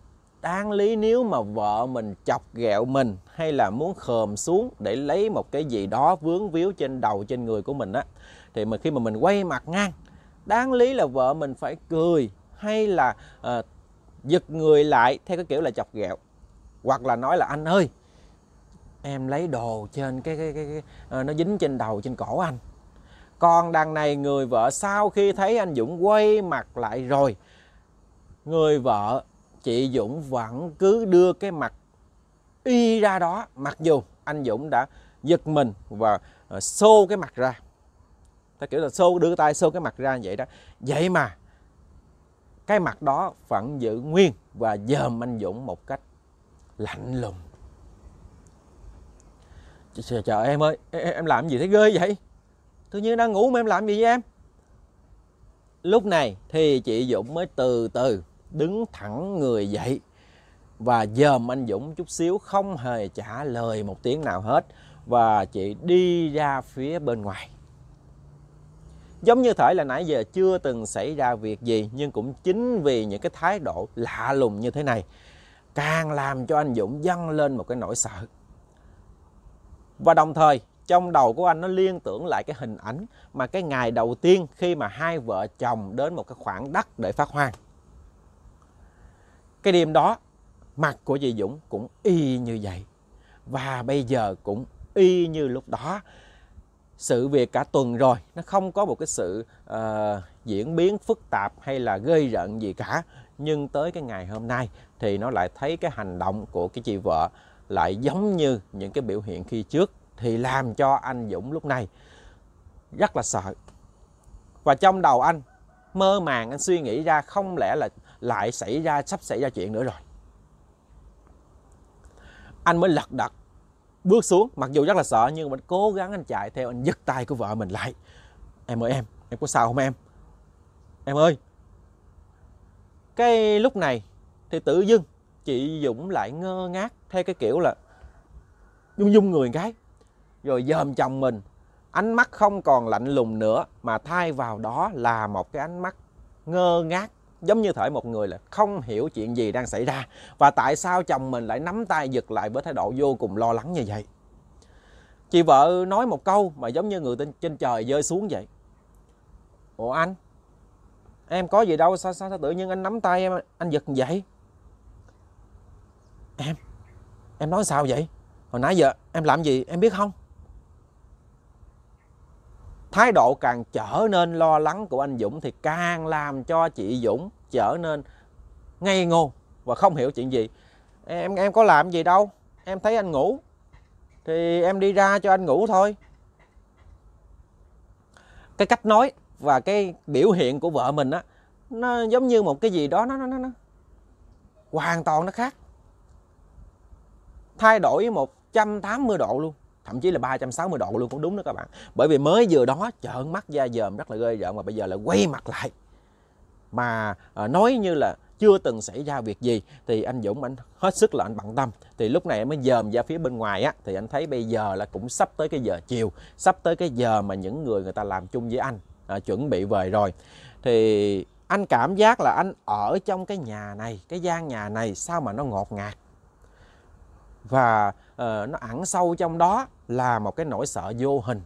đáng lý nếu mà vợ mình chọc ghẹo mình hay là muốn khờm xuống để lấy một cái gì đó vướng víu trên đầu trên người của mình á thì mà khi mà mình quay mặt ngang đáng lý là vợ mình phải cười hay là à, giật người lại theo cái kiểu là chọc ghẹo hoặc là nói là anh ơi em lấy đồ trên cái cái cái, cái à, nó dính trên đầu trên cổ anh còn đằng này người vợ sau khi thấy anh Dũng quay mặt lại rồi người vợ chị Dũng vẫn cứ đưa cái mặt y ra đó mặc dù anh Dũng đã giật mình và ờ, xô cái mặt ra ta kiểu là xô đưa tay xô cái mặt ra vậy đó vậy mà cái mặt đó vẫn giữ nguyên và dòm anh Dũng một cách lạnh lùng trời, trời em ơi em, làm gì thấy ghê vậy tự nhiên đang ngủ mà em làm gì với em lúc này thì chị Dũng mới từ từ đứng thẳng người dậy và dòm anh Dũng chút xíu không hề trả lời một tiếng nào hết và chị đi ra phía bên ngoài giống như thể là nãy giờ chưa từng xảy ra việc gì nhưng cũng chính vì những cái thái độ lạ lùng như thế này càng làm cho anh Dũng dâng lên một cái nỗi sợ và đồng thời trong đầu của anh nó liên tưởng lại cái hình ảnh mà cái ngày đầu tiên khi mà hai vợ chồng đến một cái khoảng đất để phát hoang cái đêm đó mặt của chị Dũng cũng y như vậy và bây giờ cũng y như lúc đó sự việc cả tuần rồi nó không có một cái sự uh, diễn biến phức tạp hay là gây rợn gì cả nhưng tới cái ngày hôm nay thì nó lại thấy cái hành động của cái chị vợ lại giống như những cái biểu hiện khi trước thì làm cho anh Dũng lúc này rất là sợ và trong đầu anh mơ màng anh suy nghĩ ra không lẽ là lại xảy ra sắp xảy ra chuyện nữa rồi anh mới lật đật bước xuống mặc dù rất là sợ nhưng mình cố gắng anh chạy theo anh giật tay của vợ mình lại em ơi em em có sao không em em ơi cái lúc này thì tự dưng chị dũng lại ngơ ngác theo cái kiểu là dung dung người cái rồi dòm chồng mình ánh mắt không còn lạnh lùng nữa mà thay vào đó là một cái ánh mắt ngơ ngác giống như thể một người là không hiểu chuyện gì đang xảy ra và tại sao chồng mình lại nắm tay giật lại với thái độ vô cùng lo lắng như vậy chị vợ nói một câu mà giống như người trên, trời rơi xuống vậy ủa anh em có gì đâu sao, sao, sao tự nhiên anh nắm tay em anh giật vậy em em nói sao vậy hồi nãy giờ em làm gì em biết không thái độ càng trở nên lo lắng của anh Dũng thì càng làm cho chị Dũng trở nên ngây ngô và không hiểu chuyện gì em em có làm gì đâu em thấy anh ngủ thì em đi ra cho anh ngủ thôi cái cách nói và cái biểu hiện của vợ mình á nó giống như một cái gì đó nó nó nó, nó hoàn toàn nó khác thay đổi 180 độ luôn thậm chí là 360 độ luôn cũng đúng đó các bạn bởi vì mới vừa đó trợn mắt da dờm rất là ghê rợn mà bây giờ là quay mặt lại mà ờ, nói như là chưa từng xảy ra việc gì thì anh Dũng anh hết sức là anh bận tâm thì lúc này mới dòm ra phía bên ngoài á thì anh thấy bây giờ là cũng sắp tới cái giờ chiều sắp tới cái giờ mà những người người ta làm chung với anh à, chuẩn bị về rồi thì anh cảm giác là anh ở trong cái nhà này cái gian nhà này sao mà nó ngọt ngạt và uh, nó ẩn sâu trong đó là một cái nỗi sợ vô hình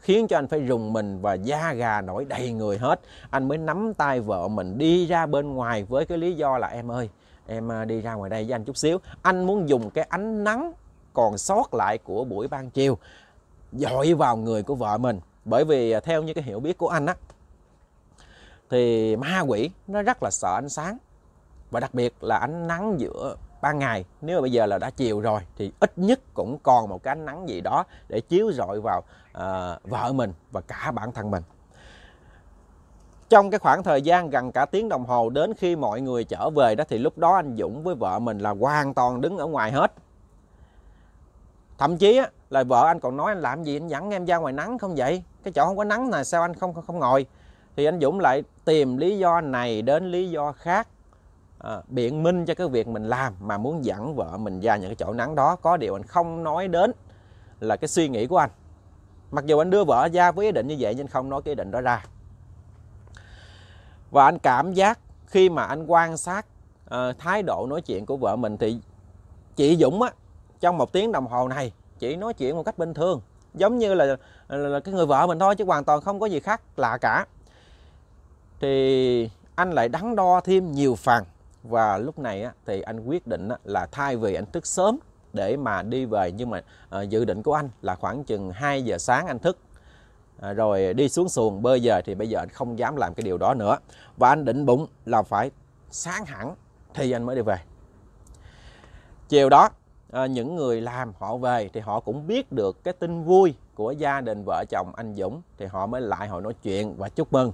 khiến cho anh phải rùng mình và da gà nổi đầy người hết anh mới nắm tay vợ mình đi ra bên ngoài với cái lý do là em ơi em à, đi ra ngoài đây với anh chút xíu anh muốn dùng cái ánh nắng còn sót lại của buổi ban chiều dội vào người của vợ mình bởi vì à, theo như cái hiểu biết của anh á thì ma quỷ nó rất là sợ ánh sáng và đặc biệt là ánh nắng giữa ban ngày nếu mà bây giờ là đã chiều rồi thì ít nhất cũng còn một cái nắng gì đó để chiếu rọi vào à, vợ mình và cả bản thân mình trong cái khoảng thời gian gần cả tiếng đồng hồ đến khi mọi người trở về đó thì lúc đó anh Dũng với vợ mình là hoàn toàn đứng ở ngoài hết thậm chí là vợ anh còn nói anh làm gì anh dẫn em ra ngoài nắng không vậy cái chỗ không có nắng là sao anh không không, không ngồi thì anh Dũng lại tìm lý do này đến lý do khác à, biện minh cho cái việc mình làm mà muốn dẫn vợ mình ra những cái chỗ nắng đó có điều anh không nói đến là cái suy nghĩ của anh mặc dù anh đưa vợ ra với ý định như vậy nhưng không nói cái ý định đó ra và anh cảm giác khi mà anh quan sát uh, thái độ nói chuyện của vợ mình thì chị Dũng á trong một tiếng đồng hồ này chị nói chuyện một cách bình thường giống như là, là, là cái người vợ mình thôi chứ hoàn toàn không có gì khác lạ cả thì anh lại đắn đo thêm nhiều phần và lúc này á, thì anh quyết định á, là thay vì anh thức sớm để mà đi về nhưng mà à, dự định của anh là khoảng chừng 2 giờ sáng anh thức à, rồi đi xuống xuồng bơi giờ thì bây giờ anh không dám làm cái điều đó nữa và anh định bụng là phải sáng hẳn thì anh mới đi về chiều đó à, những người làm họ về thì họ cũng biết được cái tin vui của gia đình vợ chồng anh Dũng thì họ mới lại họ nói chuyện và chúc mừng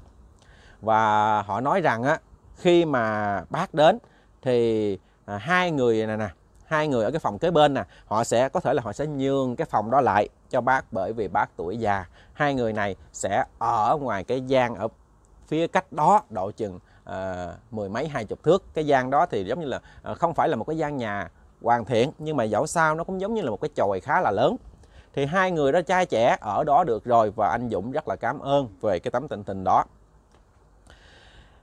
và họ nói rằng á khi mà bác đến thì à, hai người này nè hai người ở cái phòng kế bên nè họ sẽ có thể là họ sẽ nhường cái phòng đó lại cho bác bởi vì bác tuổi già hai người này sẽ ở ngoài cái gian ở phía cách đó độ chừng à, mười mấy hai chục thước cái gian đó thì giống như là à, không phải là một cái gian nhà hoàn thiện nhưng mà dẫu sao nó cũng giống như là một cái chòi khá là lớn thì hai người đó trai trẻ ở đó được rồi và anh Dũng rất là cảm ơn về cái tấm tình tình đó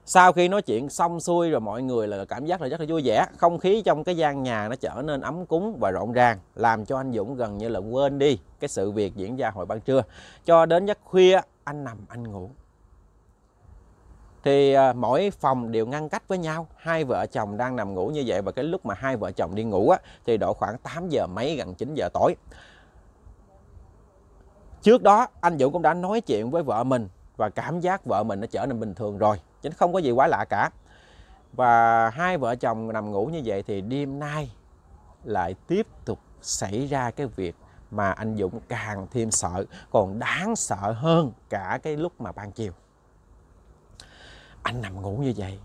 sau khi nói chuyện xong xuôi rồi mọi người là cảm giác là rất là vui vẻ không khí trong cái gian nhà nó trở nên ấm cúng và rộn ràng làm cho anh Dũng gần như là quên đi cái sự việc diễn ra hồi ban trưa cho đến giấc khuya anh nằm anh ngủ thì à, mỗi phòng đều ngăn cách với nhau hai vợ chồng đang nằm ngủ như vậy và cái lúc mà hai vợ chồng đi ngủ á, thì độ khoảng 8 giờ mấy gần 9 giờ tối trước đó anh Dũng cũng đã nói chuyện với vợ mình và cảm giác vợ mình nó trở nên bình thường rồi chứ không có gì quá lạ cả và hai vợ chồng nằm ngủ như vậy thì đêm nay lại tiếp tục xảy ra cái việc mà anh Dũng càng thêm sợ còn đáng sợ hơn cả cái lúc mà ban chiều anh nằm ngủ như vậy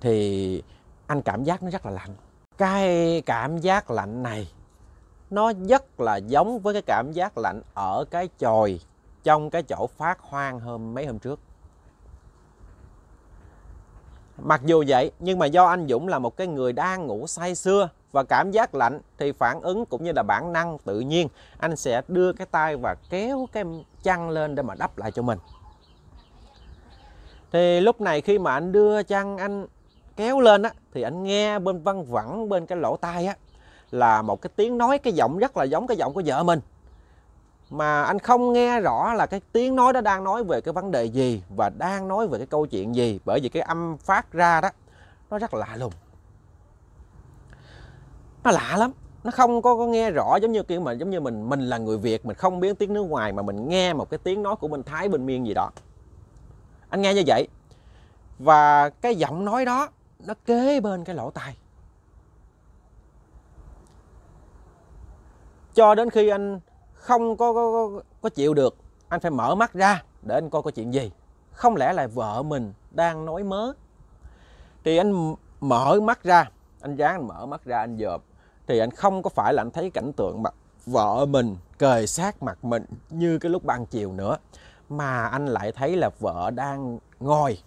thì anh cảm giác nó rất là lạnh cái cảm giác lạnh này nó rất là giống với cái cảm giác lạnh ở cái chòi trong cái chỗ phát hoang hôm mấy hôm trước Mặc dù vậy nhưng mà do anh Dũng là một cái người đang ngủ say xưa và cảm giác lạnh thì phản ứng cũng như là bản năng tự nhiên anh sẽ đưa cái tay và kéo cái chăn lên để mà đắp lại cho mình. Thì lúc này khi mà anh đưa chăn anh kéo lên á thì anh nghe bên văng vẳng bên cái lỗ tai á là một cái tiếng nói cái giọng rất là giống cái giọng của vợ mình mà anh không nghe rõ là cái tiếng nói đó đang nói về cái vấn đề gì và đang nói về cái câu chuyện gì bởi vì cái âm phát ra đó nó rất là lạ lùng nó lạ lắm nó không có, có nghe rõ giống như kiểu mà giống như mình mình là người Việt mình không biết tiếng nước ngoài mà mình nghe một cái tiếng nói của bên Thái bên Miên gì đó anh nghe như vậy và cái giọng nói đó nó kế bên cái lỗ tai cho đến khi anh không có, có, có chịu được anh phải mở mắt ra để anh coi có chuyện gì không lẽ là vợ mình đang nói mớ thì anh mở mắt ra anh dán anh mở mắt ra anh dợp thì anh không có phải là anh thấy cảnh tượng mà vợ mình cười sát mặt mình như cái lúc ban chiều nữa mà anh lại thấy là vợ đang ngồi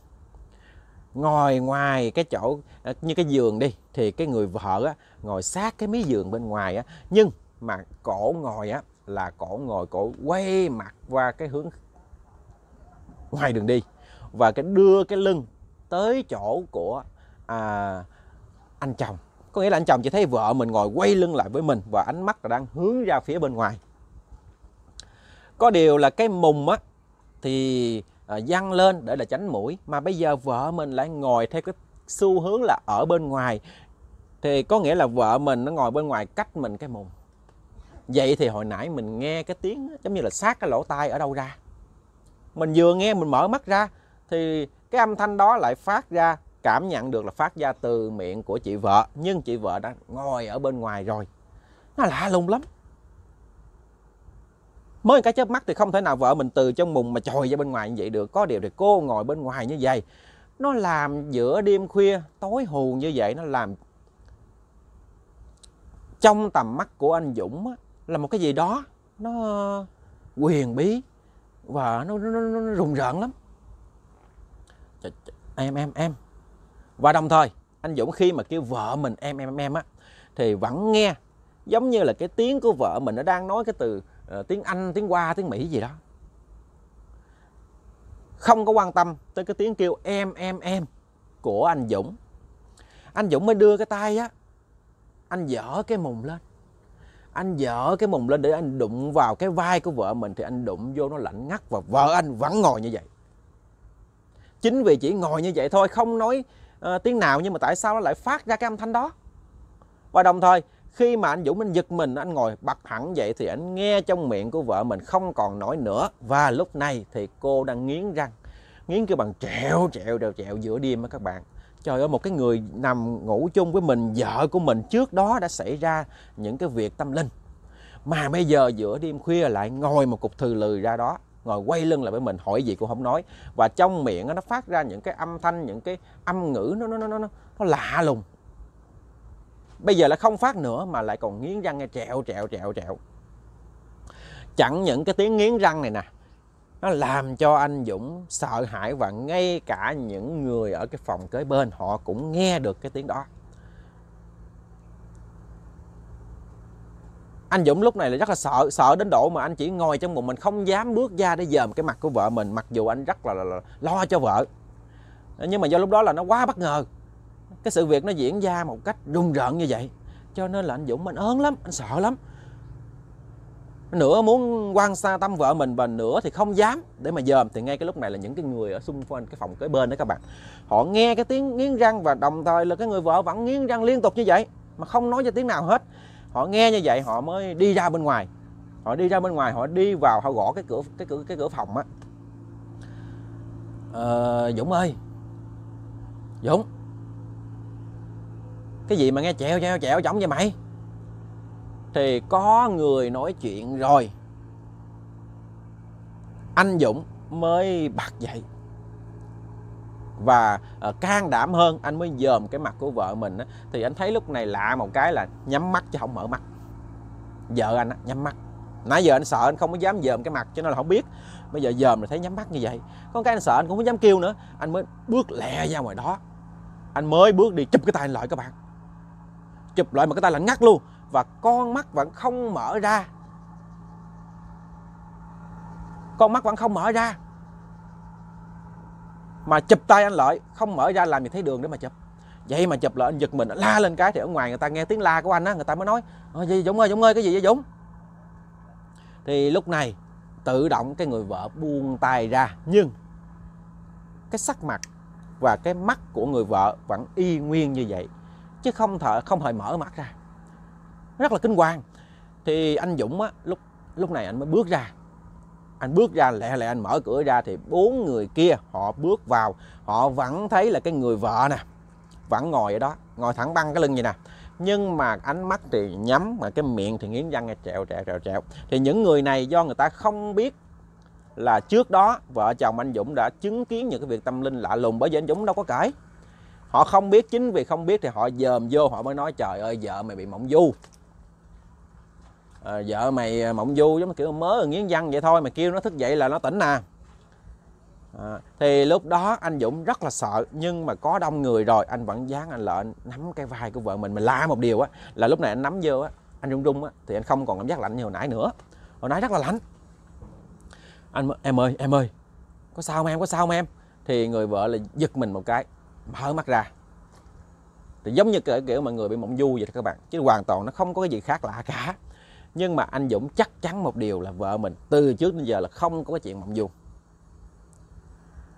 ngồi ngoài cái chỗ à, như cái giường đi thì cái người vợ á, ngồi sát cái mí giường bên ngoài á, nhưng mà cổ ngồi á là cổ ngồi cổ quay mặt qua cái hướng ngoài đường đi và cái đưa cái lưng tới chỗ của à, anh chồng có nghĩa là anh chồng chỉ thấy vợ mình ngồi quay lưng lại với mình và ánh mắt là đang hướng ra phía bên ngoài có điều là cái mùng á thì à, dăng lên để là tránh mũi mà bây giờ vợ mình lại ngồi theo cái xu hướng là ở bên ngoài thì có nghĩa là vợ mình nó ngồi bên ngoài cách mình cái mùng vậy thì hồi nãy mình nghe cái tiếng giống như là sát cái lỗ tai ở đâu ra mình vừa nghe mình mở mắt ra thì cái âm thanh đó lại phát ra cảm nhận được là phát ra từ miệng của chị vợ nhưng chị vợ đã ngồi ở bên ngoài rồi nó lạ lùng lắm mới cái chớp mắt thì không thể nào vợ mình từ trong mùng mà trồi ra bên ngoài như vậy được có điều thì cô ngồi bên ngoài như vậy nó làm giữa đêm khuya tối hù như vậy nó làm trong tầm mắt của anh Dũng á, là một cái gì đó nó quyền bí và nó, nó, nó, nó rùng rợn lắm em em em và đồng thời anh Dũng khi mà kêu vợ mình em em em á thì vẫn nghe giống như là cái tiếng của vợ mình nó đang nói cái từ uh, tiếng Anh tiếng Hoa tiếng Mỹ gì đó không có quan tâm tới cái tiếng kêu em em em của anh Dũng anh Dũng mới đưa cái tay á anh dở cái mùng lên anh dở cái mùng lên để anh đụng vào cái vai của vợ mình thì anh đụng vô nó lạnh ngắt và vợ anh vẫn ngồi như vậy chính vì chỉ ngồi như vậy thôi không nói uh, tiếng nào nhưng mà tại sao nó lại phát ra cái âm thanh đó và đồng thời khi mà anh Dũng anh giật mình anh ngồi bật hẳn vậy thì anh nghe trong miệng của vợ mình không còn nổi nữa và lúc này thì cô đang nghiến răng nghiến cái bằng trẹo trẹo trẹo trẹo giữa đêm á các bạn trời ơi một cái người nằm ngủ chung với mình vợ của mình trước đó đã xảy ra những cái việc tâm linh mà bây giờ giữa đêm khuya lại ngồi một cục thư lừ ra đó ngồi quay lưng lại với mình hỏi gì cũng không nói và trong miệng nó phát ra những cái âm thanh những cái âm ngữ nó nó nó nó nó lạ lùng bây giờ là không phát nữa mà lại còn nghiến răng nghe trẹo trẹo trẹo trẹo chặn những cái tiếng nghiến răng này nè nó làm cho anh Dũng sợ hãi và ngay cả những người ở cái phòng kế bên họ cũng nghe được cái tiếng đó anh Dũng lúc này là rất là sợ sợ đến độ mà anh chỉ ngồi trong một mình không dám bước ra để dòm cái mặt của vợ mình mặc dù anh rất là, là, là lo cho vợ nhưng mà do lúc đó là nó quá bất ngờ cái sự việc nó diễn ra một cách rùng rợn như vậy cho nên là anh Dũng mình ớn lắm anh sợ lắm nửa muốn quan xa tâm vợ mình và nửa thì không dám để mà dòm thì ngay cái lúc này là những cái người ở xung quanh cái phòng kế bên đó các bạn họ nghe cái tiếng nghiến răng và đồng thời là cái người vợ vẫn nghiến răng liên tục như vậy mà không nói ra tiếng nào hết họ nghe như vậy họ mới đi ra bên ngoài họ đi ra bên ngoài họ đi vào họ gõ cái cửa cái cửa cái cửa phòng á ờ, dũng ơi dũng cái gì mà nghe chèo chèo chèo giọng vậy mày thì có người nói chuyện rồi anh dũng mới bật dậy và uh, can đảm hơn anh mới dòm cái mặt của vợ mình á, thì anh thấy lúc này lạ một cái là nhắm mắt chứ không mở mắt vợ anh á, nhắm mắt nãy giờ anh sợ anh không có dám dòm cái mặt cho nên là không biết bây giờ dòm là thấy nhắm mắt như vậy con cái anh sợ anh cũng không dám kêu nữa anh mới bước lẹ ra ngoài đó anh mới bước đi chụp cái tay anh lại các bạn chụp lại mà cái tay là ngắt luôn và con mắt vẫn không mở ra con mắt vẫn không mở ra mà chụp tay anh lợi không mở ra làm gì thấy đường để mà chụp vậy mà chụp lợi anh giật mình la lên cái thì ở ngoài người ta nghe tiếng la của anh á người ta mới nói ờ, gì dũng ơi dũng ơi cái gì vậy dũng thì lúc này tự động cái người vợ buông tay ra nhưng cái sắc mặt và cái mắt của người vợ vẫn y nguyên như vậy chứ không thở không hề mở mắt ra rất là kinh hoàng thì anh dũng á lúc lúc này anh mới bước ra anh bước ra lẹ lẹ anh mở cửa ra thì bốn người kia họ bước vào họ vẫn thấy là cái người vợ nè vẫn ngồi ở đó ngồi thẳng băng cái lưng vậy nè nhưng mà ánh mắt thì nhắm mà cái miệng thì nghiến răng trẹo trẹo trẹo trẹo thì những người này do người ta không biết là trước đó vợ chồng anh Dũng đã chứng kiến những cái việc tâm linh lạ lùng bởi vì anh Dũng đâu có cãi họ không biết chính vì không biết thì họ dòm vô họ mới nói trời ơi vợ mày bị mộng du à, vợ mày ờ, mộng du giống kiểu mớ nghiến răng vậy thôi mà kêu nó thức dậy là nó tỉnh à. à thì lúc đó anh dũng rất là sợ nhưng mà có đông người rồi anh vẫn dán anh lệnh nắm cái vai của vợ mình mình la một điều á là lúc này anh nắm vô á anh rung rung á thì anh không còn cảm giác lạnh như hồi nãy nữa hồi nãy rất là lạnh anh em ơi em ơi có sao mà em có sao mà em thì người vợ là giật mình một cái mở mắt ra thì giống như kiểu, kiểu mọi người bị mộng du vậy đó các bạn chứ hoàn toàn nó không có cái gì khác lạ cả nhưng mà anh Dũng chắc chắn một điều là vợ mình từ trước đến giờ là không có cái chuyện mộng du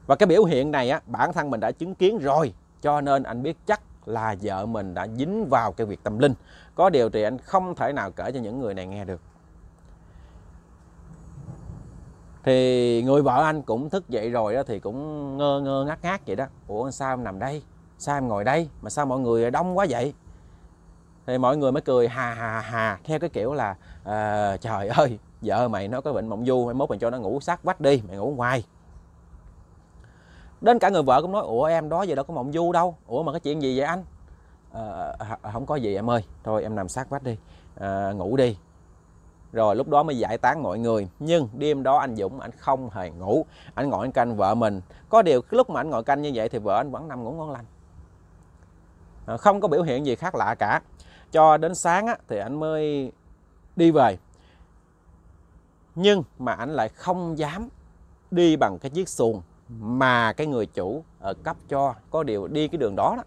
và cái biểu hiện này á bản thân mình đã chứng kiến rồi cho nên anh biết chắc là vợ mình đã dính vào cái việc tâm linh có điều thì anh không thể nào kể cho những người này nghe được thì người vợ anh cũng thức dậy rồi đó thì cũng ngơ ngơ ngác ngác vậy đó ủa sao em nằm đây sao em ngồi đây mà sao mọi người đông quá vậy thì mọi người mới cười hà hà hà theo cái kiểu là à, trời ơi vợ mày nó có bệnh mộng du hay mốt mình cho nó ngủ sát vách đi mày ngủ ngoài đến cả người vợ cũng nói ủa em đó giờ đâu có mộng du đâu ủa mà cái chuyện gì vậy anh à, không có gì em ơi thôi em nằm sát vách đi à, ngủ đi rồi lúc đó mới giải tán mọi người nhưng đêm đó anh Dũng anh không hề ngủ anh ngồi anh canh vợ mình có điều lúc mà anh ngồi canh như vậy thì vợ anh vẫn nằm ngủ ngon lành không có biểu hiện gì khác lạ cả cho đến sáng á, thì anh mới đi về nhưng mà anh lại không dám đi bằng cái chiếc xuồng mà cái người chủ ở ờ, cấp cho có điều đi cái đường đó, đó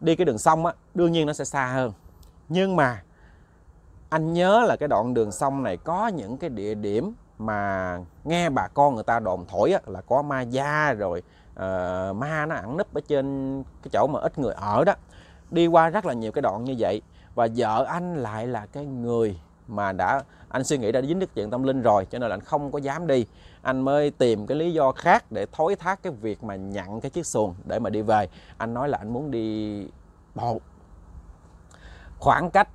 đi cái đường sông á đương nhiên nó sẽ xa hơn nhưng mà anh nhớ là cái đoạn đường sông này có những cái địa điểm mà nghe bà con người ta đồn thổi á, là có ma da rồi uh, ma nó ẩn nấp ở trên cái chỗ mà ít người ở đó đi qua rất là nhiều cái đoạn như vậy và vợ anh lại là cái người mà đã anh suy nghĩ đã dính được chuyện tâm linh rồi cho nên là anh không có dám đi anh mới tìm cái lý do khác để thối thác cái việc mà nhận cái chiếc xuồng để mà đi về anh nói là anh muốn đi bộ khoảng cách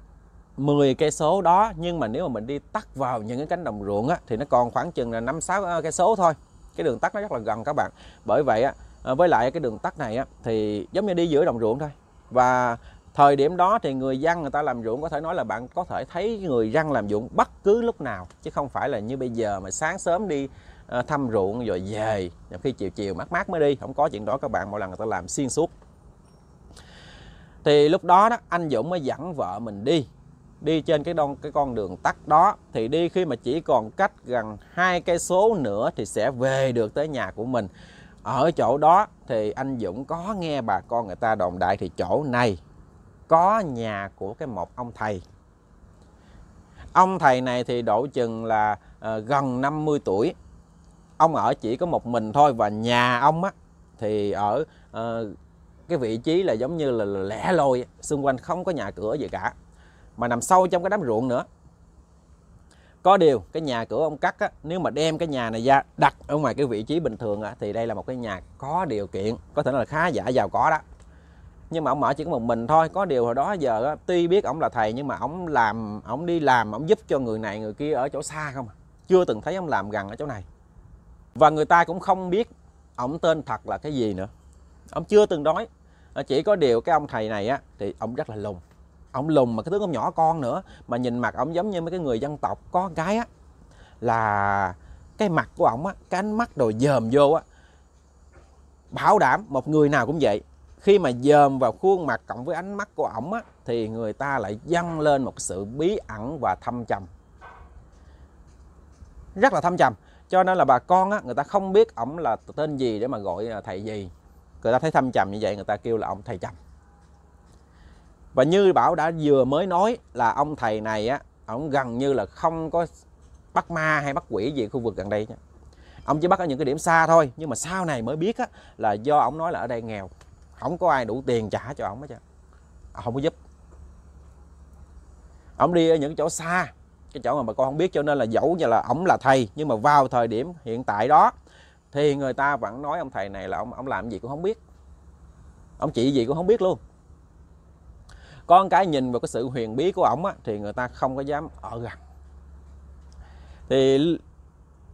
10 cây số đó nhưng mà nếu mà mình đi tắt vào những cái cánh đồng ruộng á, thì nó còn khoảng chừng là năm sáu ờ, cây số thôi. Cái đường tắt nó rất là gần các bạn. Bởi vậy á ờ, với lại cái đường tắt này á thì giống như đi giữa đồng ruộng thôi. Và thời điểm đó thì người dân người ta làm ruộng có thể nói là bạn có thể thấy người dân làm ruộng bất cứ lúc nào chứ không phải là như bây giờ mà sáng sớm đi ờ, thăm ruộng rồi về rồi khi chiều chiều mát mát mới đi không có chuyện đó các bạn mỗi lần người ta làm xuyên suốt thì lúc đó đó anh Dũng mới dẫn vợ mình đi đi trên cái đông cái con đường tắt đó thì đi khi mà chỉ còn cách gần hai cây số nữa thì sẽ về được tới nhà của mình ở chỗ đó thì anh Dũng có nghe bà con người ta đồn đại thì chỗ này có nhà của cái một ông thầy ông thầy này thì độ chừng là uh, gần 50 tuổi ông ở chỉ có một mình thôi và nhà ông á thì ở uh, cái vị trí là giống như là lẻ loi xung quanh không có nhà cửa gì cả mà nằm sâu trong cái đám ruộng nữa có điều cái nhà cửa ông cắt á, nếu mà đem cái nhà này ra đặt ở ngoài cái vị trí bình thường á, thì đây là một cái nhà có điều kiện có thể là khá giả giàu có đó nhưng mà ông mở chỉ có một mình thôi có điều hồi đó giờ đó, tuy biết ông là thầy nhưng mà ông làm ông đi làm ông giúp cho người này người kia ở chỗ xa không à? chưa từng thấy ông làm gần ở chỗ này và người ta cũng không biết ông tên thật là cái gì nữa ông chưa từng nói à, chỉ có điều cái ông thầy này á thì ông rất là lùn ông lùn mà cái tướng ông nhỏ con nữa mà nhìn mặt ông giống như mấy cái người dân tộc có cái á là cái mặt của ông á cái ánh mắt đồ dòm vô á bảo đảm một người nào cũng vậy khi mà dòm vào khuôn mặt cộng với ánh mắt của ổng á, thì người ta lại dâng lên một sự bí ẩn và thâm trầm rất là thâm trầm cho nên là bà con á, người ta không biết ổng là tên gì để mà gọi là thầy gì người ta thấy thâm trầm như vậy người ta kêu là ông thầy trầm và như bảo đã vừa mới nói là ông thầy này á ổng gần như là không có bắt ma hay bắt quỷ gì khu vực gần đây nha ông chỉ bắt ở những cái điểm xa thôi nhưng mà sau này mới biết á, là do ổng nói là ở đây nghèo không có ai đủ tiền trả cho ổng hết trơn à, không có giúp ổng đi ở những chỗ xa cái chỗ mà bà con không biết cho nên là dẫu như là ổng là thầy nhưng mà vào thời điểm hiện tại đó thì người ta vẫn nói ông thầy này là ông ông làm gì cũng không biết ông chỉ gì cũng không biết luôn con cái nhìn vào cái sự huyền bí của ổng thì người ta không có dám ở gần thì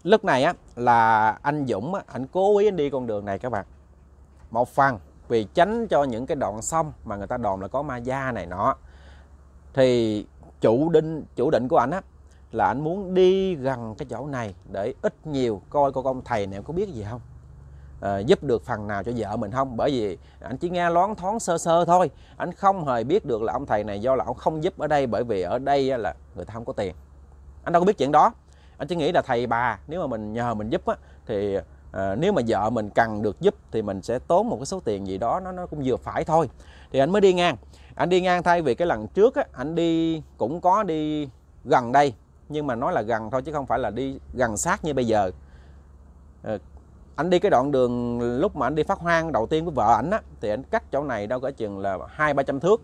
lúc này á là anh Dũng á anh cố ý anh đi con đường này các bạn một phần vì tránh cho những cái đoạn sông mà người ta đòn là có ma da này nọ thì chủ định chủ định của anh á là anh muốn đi gần cái chỗ này để ít nhiều coi cô công thầy này có biết gì không à, giúp được phần nào cho vợ mình không bởi vì anh chỉ nghe loáng thoáng sơ sơ thôi anh không hề biết được là ông thầy này do là ông không giúp ở đây bởi vì ở đây là người ta không có tiền anh đâu có biết chuyện đó anh chỉ nghĩ là thầy bà nếu mà mình nhờ mình giúp á, thì Ờ, nếu mà vợ mình cần được giúp thì mình sẽ tốn một cái số tiền gì đó nó nó cũng vừa phải thôi thì anh mới đi ngang anh đi ngang thay vì cái lần trước á, anh đi cũng có đi gần đây nhưng mà nói là gần thôi chứ không phải là đi gần sát như bây giờ ờ, anh đi cái đoạn đường lúc mà anh đi phát hoang đầu tiên với vợ ảnh á thì anh cắt chỗ này đâu cả chừng là hai ba trăm thước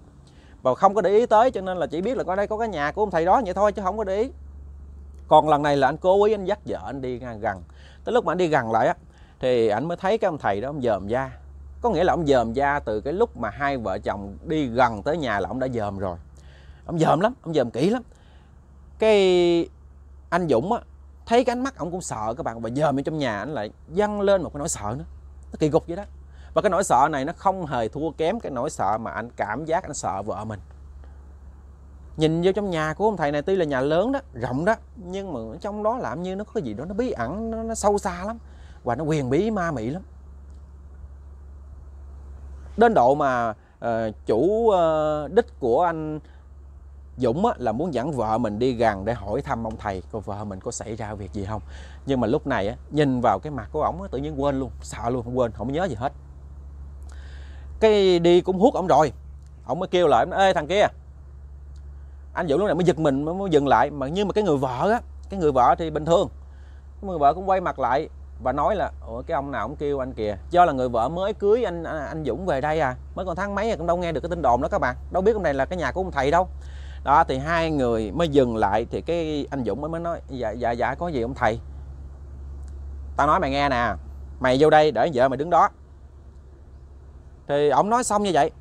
và không có để ý tới cho nên là chỉ biết là có đây có cái nhà của ông thầy đó vậy thôi chứ không có để ý còn lần này là anh cố ý anh dắt vợ anh đi ngang gần tới lúc mà anh đi gần lại á thì anh mới thấy cái ông thầy đó ông dòm da có nghĩa là ông dòm da từ cái lúc mà hai vợ chồng đi gần tới nhà là ông đã dòm rồi ông dòm lắm ông dòm kỹ lắm cái anh dũng á thấy cái ánh mắt ông cũng sợ các bạn và dòm ở trong nhà anh lại dâng lên một cái nỗi sợ nữa nó kỳ cục vậy đó và cái nỗi sợ này nó không hề thua kém cái nỗi sợ mà anh cảm giác anh sợ vợ mình nhìn vô trong nhà của ông thầy này tuy là nhà lớn đó rộng đó nhưng mà trong đó làm như nó có gì đó nó bí ẩn nó, nó sâu xa lắm và nó quyền bí ma mị lắm đến độ mà uh, chủ uh, đích của anh Dũng á, là muốn dẫn vợ mình đi gần để hỏi thăm ông thầy coi vợ mình có xảy ra việc gì không nhưng mà lúc này á, nhìn vào cái mặt của ổng tự nhiên quên luôn sợ luôn không quên không nhớ gì hết cái đi cũng hút ổng rồi ổng mới kêu lại ê thằng kia anh Vũ lúc này mới giật mình mới dừng lại mà nhưng mà cái người vợ á cái người vợ thì bình thường người vợ cũng quay mặt lại và nói là ủa cái ông nào ông kêu anh kìa do là người vợ mới cưới anh anh Dũng về đây à mới còn tháng mấy à cũng đâu nghe được cái tin đồn đó các bạn đâu biết ông này là cái nhà của ông thầy đâu đó thì hai người mới dừng lại thì cái anh Dũng mới mới nói dạ dạ dạ có gì ông thầy tao nói mày nghe nè mày vô đây để vợ mày đứng đó thì ông nói xong như vậy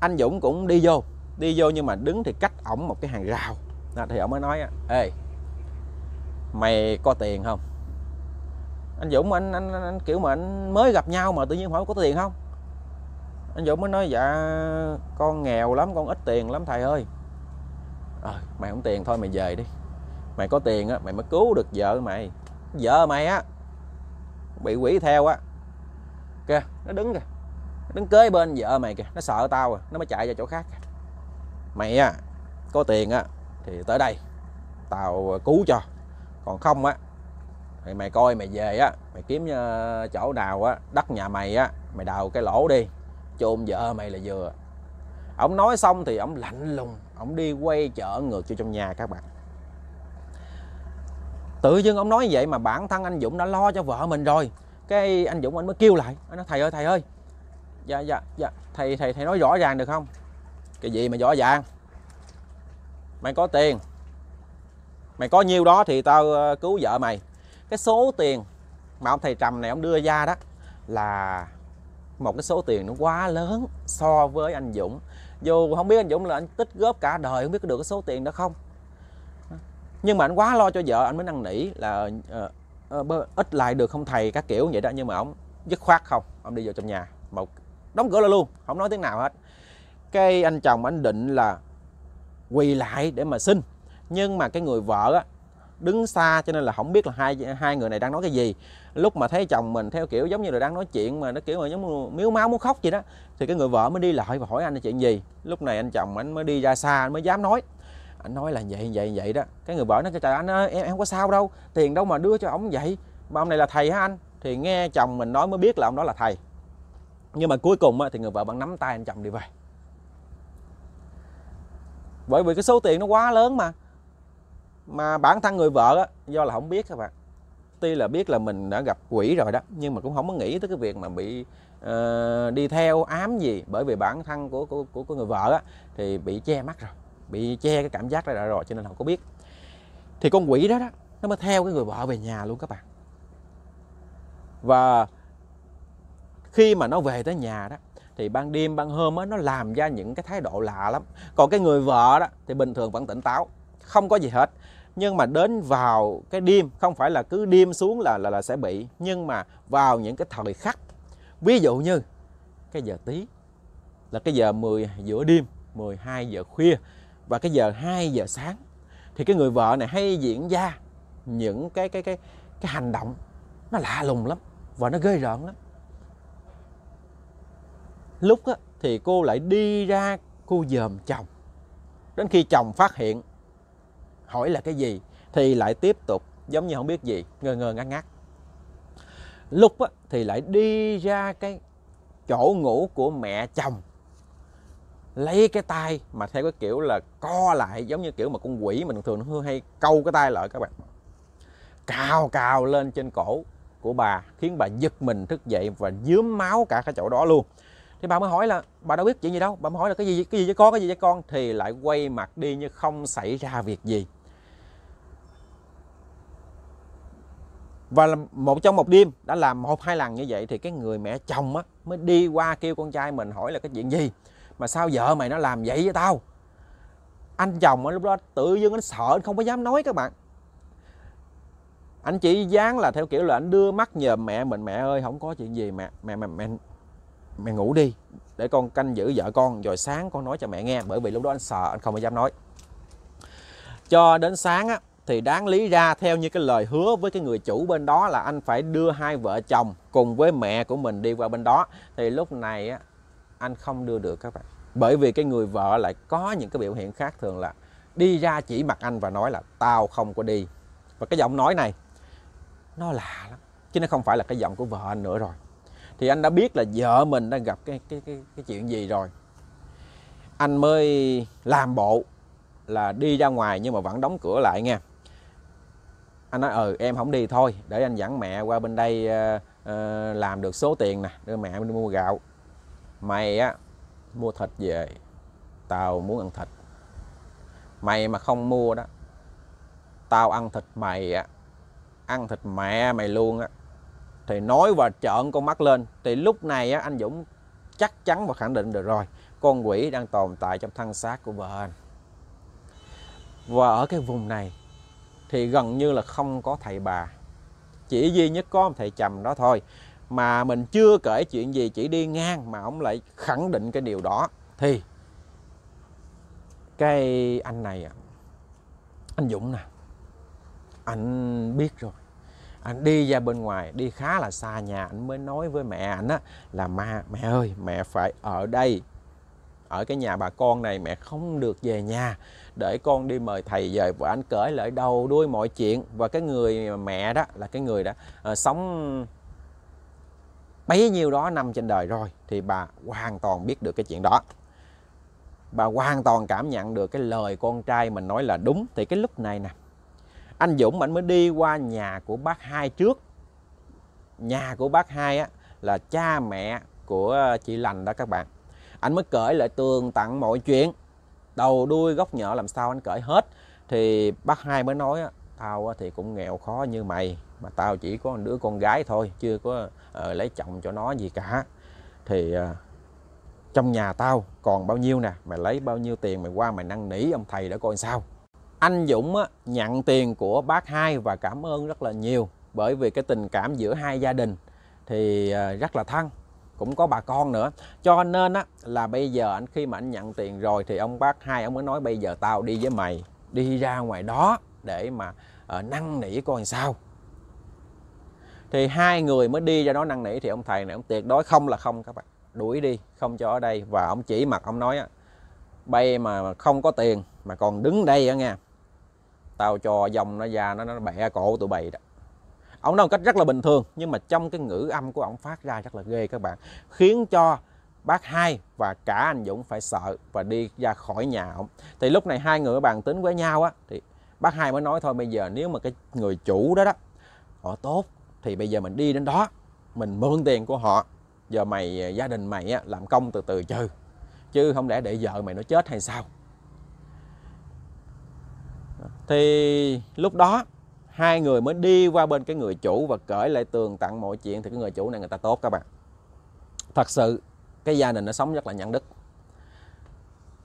anh Dũng cũng đi vô đi vô nhưng mà đứng thì cách ổng một cái hàng rào đó, thì ổng mới nói ê mày có tiền không anh dũng anh, anh, anh, kiểu mà anh mới gặp nhau mà tự nhiên hỏi có tiền không anh dũng mới nói dạ con nghèo lắm con ít tiền lắm thầy ơi à, mày không tiền thôi mày về đi mày có tiền á mày mới cứu được vợ mày vợ mày á bị quỷ theo á kìa nó đứng kìa nó đứng kế bên vợ mày kìa nó sợ tao à nó mới chạy ra chỗ khác kìa mày á có tiền á thì tới đây tao cứu cho còn không á thì mày coi mày về á mày kiếm ờ, chỗ nào á đất nhà mày á mày đào cái lỗ đi chôn vợ mày là vừa ông nói xong thì ông lạnh lùng ông đi quay chở ngược cho trong nhà các bạn tự dưng ông nói vậy mà bản thân anh dũng đã lo cho vợ mình rồi cái anh dũng anh mới kêu lại anh nói thầy ơi thầy ơi dạ dạ dạ thầy thầy thầy nói rõ ràng được không cái gì mà giỏi vàng mày có tiền mày có nhiêu đó thì tao ờ, cứu vợ mày cái số tiền mà ông thầy trầm này ông đưa ra đó là một cái số tiền nó quá lớn so với anh Dũng dù không biết anh Dũng là anh tích góp cả đời không biết được cái số tiền đó không nhưng mà anh quá lo cho vợ anh mới năn nỉ là uh, uh, ít lại được không thầy các kiểu vậy đó nhưng mà ông dứt khoát không ông đi vào trong nhà một đóng cửa lại luôn không nói tiếng nào hết cái anh chồng anh định là quỳ lại để mà xin nhưng mà cái người vợ á, đứng xa cho nên là không biết là hai hai người này đang nói cái gì lúc mà thấy chồng mình theo kiểu giống như là đang nói chuyện mà nó kiểu mà giống miếu máu muốn khóc vậy đó thì cái người vợ mới đi lại và hỏi anh là chuyện gì lúc này anh chồng anh mới đi ra xa anh mới dám nói anh nói là vậy vậy vậy đó cái người vợ nó trời anh ơi em, em không có sao đâu tiền đâu mà đưa cho ông vậy mà ông này là thầy hả anh thì nghe chồng mình nói mới biết là ông đó là thầy nhưng mà cuối cùng thì người vợ vẫn nắm tay anh chồng đi về bởi vì cái số tiền nó quá lớn mà mà bản thân người vợ á, do là không biết các bạn tuy là biết là mình đã gặp quỷ rồi đó nhưng mà cũng không có nghĩ tới cái việc mà bị uh, đi theo ám gì bởi vì bản thân của của của, của người vợ á, thì bị che mắt rồi bị che cái cảm giác đó rồi cho nên không có biết thì con quỷ đó đó nó mới theo cái người vợ về nhà luôn các bạn và khi mà nó về tới nhà đó thì ban đêm ban hôm á nó làm ra những cái thái độ lạ lắm còn cái người vợ đó thì bình thường vẫn tỉnh táo không có gì hết nhưng mà đến vào cái đêm không phải là cứ đêm xuống là là, là sẽ bị nhưng mà vào những cái thời khắc ví dụ như cái giờ tí là cái giờ 10 giữa đêm 12 giờ khuya và cái giờ 2 giờ sáng thì cái người vợ này hay diễn ra những cái cái cái cái hành động nó lạ lùng lắm và nó gây rợn lắm lúc á, thì cô lại đi ra cô dòm chồng đến khi chồng phát hiện hỏi là cái gì thì lại tiếp tục giống như không biết gì ngơ ngơ ngác ngác lúc á, thì lại đi ra cái chỗ ngủ của mẹ chồng lấy cái tay mà theo cái kiểu là co lại giống như kiểu mà con quỷ mình thường nó hay câu cái tay lại các bạn cào cào lên trên cổ của bà khiến bà giật mình thức dậy và dướm máu cả cái chỗ đó luôn thì bà mới hỏi là bà đâu biết chuyện gì đâu bà mới hỏi là cái gì cái gì với con cái gì với con thì lại quay mặt đi như không xảy ra việc gì và một trong một đêm đã làm một hai lần như vậy thì cái người mẹ chồng á mới đi qua kêu con trai mình hỏi là cái chuyện gì mà sao vợ mày nó làm vậy với tao anh chồng á lúc đó tự dưng anh sợ anh không có dám nói các bạn anh chỉ dán là theo kiểu là anh đưa mắt nhờ mẹ mình mẹ ơi không có chuyện gì mẹ mẹ mẹ mẹ mẹ ngủ đi để con canh giữ vợ con rồi sáng con nói cho mẹ nghe bởi vì lúc đó anh sợ anh không có dám nói cho đến sáng á, thì đáng lý ra theo như cái lời hứa với cái người chủ bên đó là anh phải đưa hai vợ chồng cùng với mẹ của mình đi qua bên đó thì lúc này á, anh không đưa được các bạn bởi vì cái người vợ lại có những cái biểu hiện khác thường là đi ra chỉ mặt anh và nói là tao không có đi và cái giọng nói này nó lạ lắm chứ nó không phải là cái giọng của vợ anh nữa rồi thì anh đã biết là vợ mình đang gặp cái cái cái, cái chuyện gì rồi anh mới làm bộ là đi ra ngoài nhưng mà vẫn đóng cửa lại nha anh nói ừ em không đi thôi để anh dẫn mẹ qua bên đây uh, làm được số tiền nè đưa mẹ mình mua gạo mày á mua thịt về tao muốn ăn thịt mày mà không mua đó tao ăn thịt mày á ăn thịt mẹ mày luôn á thì nói và trợn con mắt lên thì lúc này á, anh Dũng chắc chắn và khẳng định được rồi con quỷ đang tồn tại trong thân xác của vợ anh và ở cái vùng này thì gần như là không có thầy bà chỉ duy nhất có một thầy trầm đó thôi mà mình chưa kể chuyện gì chỉ đi ngang mà ông lại khẳng định cái điều đó thì cái anh này anh Dũng nè anh biết rồi anh đi ra bên ngoài đi khá là xa nhà anh mới nói với mẹ anh á là ma mẹ ơi mẹ phải ở đây ở cái nhà bà con này mẹ không được về nhà để con đi mời thầy về và anh cởi lại đầu đuôi mọi chuyện và cái người mẹ đó là cái người đã à, sống bấy nhiêu đó năm trên đời rồi thì bà hoàn toàn biết được cái chuyện đó bà hoàn toàn cảm nhận được cái lời con trai mình nói là đúng thì cái lúc này nè anh Dũng anh mới đi qua nhà của bác hai trước nhà của bác hai á, là cha mẹ của ờ, chị lành đó các bạn anh mới cởi lại tường tặng mọi chuyện đầu đuôi góc nhỏ làm sao anh cởi hết thì bác hai mới nói tao thì cũng nghèo khó như mày mà tao chỉ có đứa con gái thôi chưa có uh, lấy chồng cho nó gì cả thì uh, trong nhà tao còn bao nhiêu nè mày lấy bao nhiêu tiền mày qua mày năn nỉ ông thầy đã coi sao anh Dũng á, nhận tiền của bác hai và cảm ơn rất là nhiều bởi vì cái tình cảm giữa hai gia đình thì à, rất là thân cũng có bà con nữa cho nên á, là bây giờ anh khi mà anh nhận tiền rồi thì ông bác hai ông mới nói bây giờ tao đi với mày đi ra ngoài đó để mà uh, năn nỉ coi sao thì hai người mới đi ra đó năn nỉ thì ông thầy này ông tuyệt đối không là không các bạn đuổi đi không cho ở đây và ông chỉ mặt ông nói á, bay mà không có tiền mà còn đứng đây á nghe tao cho dòng nó ra nó nó bẻ cổ tụi bày đó ông nói một cách rất là bình thường nhưng mà trong cái ngữ âm của ông phát ra rất là ghê các bạn khiến cho bác hai và cả anh Dũng phải sợ và đi ra khỏi nhà ông thì lúc này hai người bàn tính với nhau á thì bác hai mới nói thôi bây giờ nếu mà cái người chủ đó đó họ tốt thì bây giờ mình đi đến đó mình mượn tiền của họ giờ mày gia đình mày á, làm công từ từ trừ chứ không lẽ để vợ mày nó chết hay sao thì lúc đó hai người mới đi qua bên cái người chủ và cởi lại tường tặng mọi chuyện thì cái người chủ này người ta tốt các bạn thật sự cái gia đình nó sống rất là nhận đức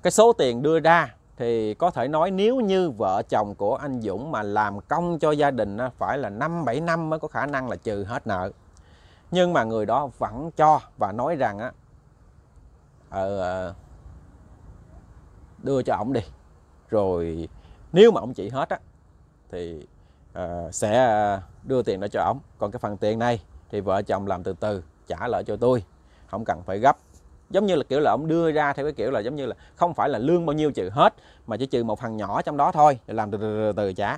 cái số tiền đưa ra thì có thể nói nếu như vợ chồng của anh Dũng mà làm công cho gia đình phải là 5 7 năm mới có khả năng là trừ hết nợ. Nhưng mà người đó vẫn cho và nói rằng á ờ, ờ, đưa cho ổng đi. Rồi nếu mà ông chị hết á thì uh, sẽ đưa tiền đó cho ông còn cái phần tiền này thì vợ chồng làm từ từ trả lại cho tôi không cần phải gấp giống như là kiểu là ông đưa ra theo cái kiểu là giống như là không phải là lương bao nhiêu trừ hết mà chỉ trừ một phần nhỏ trong đó thôi để làm từ từ, từ, từ trả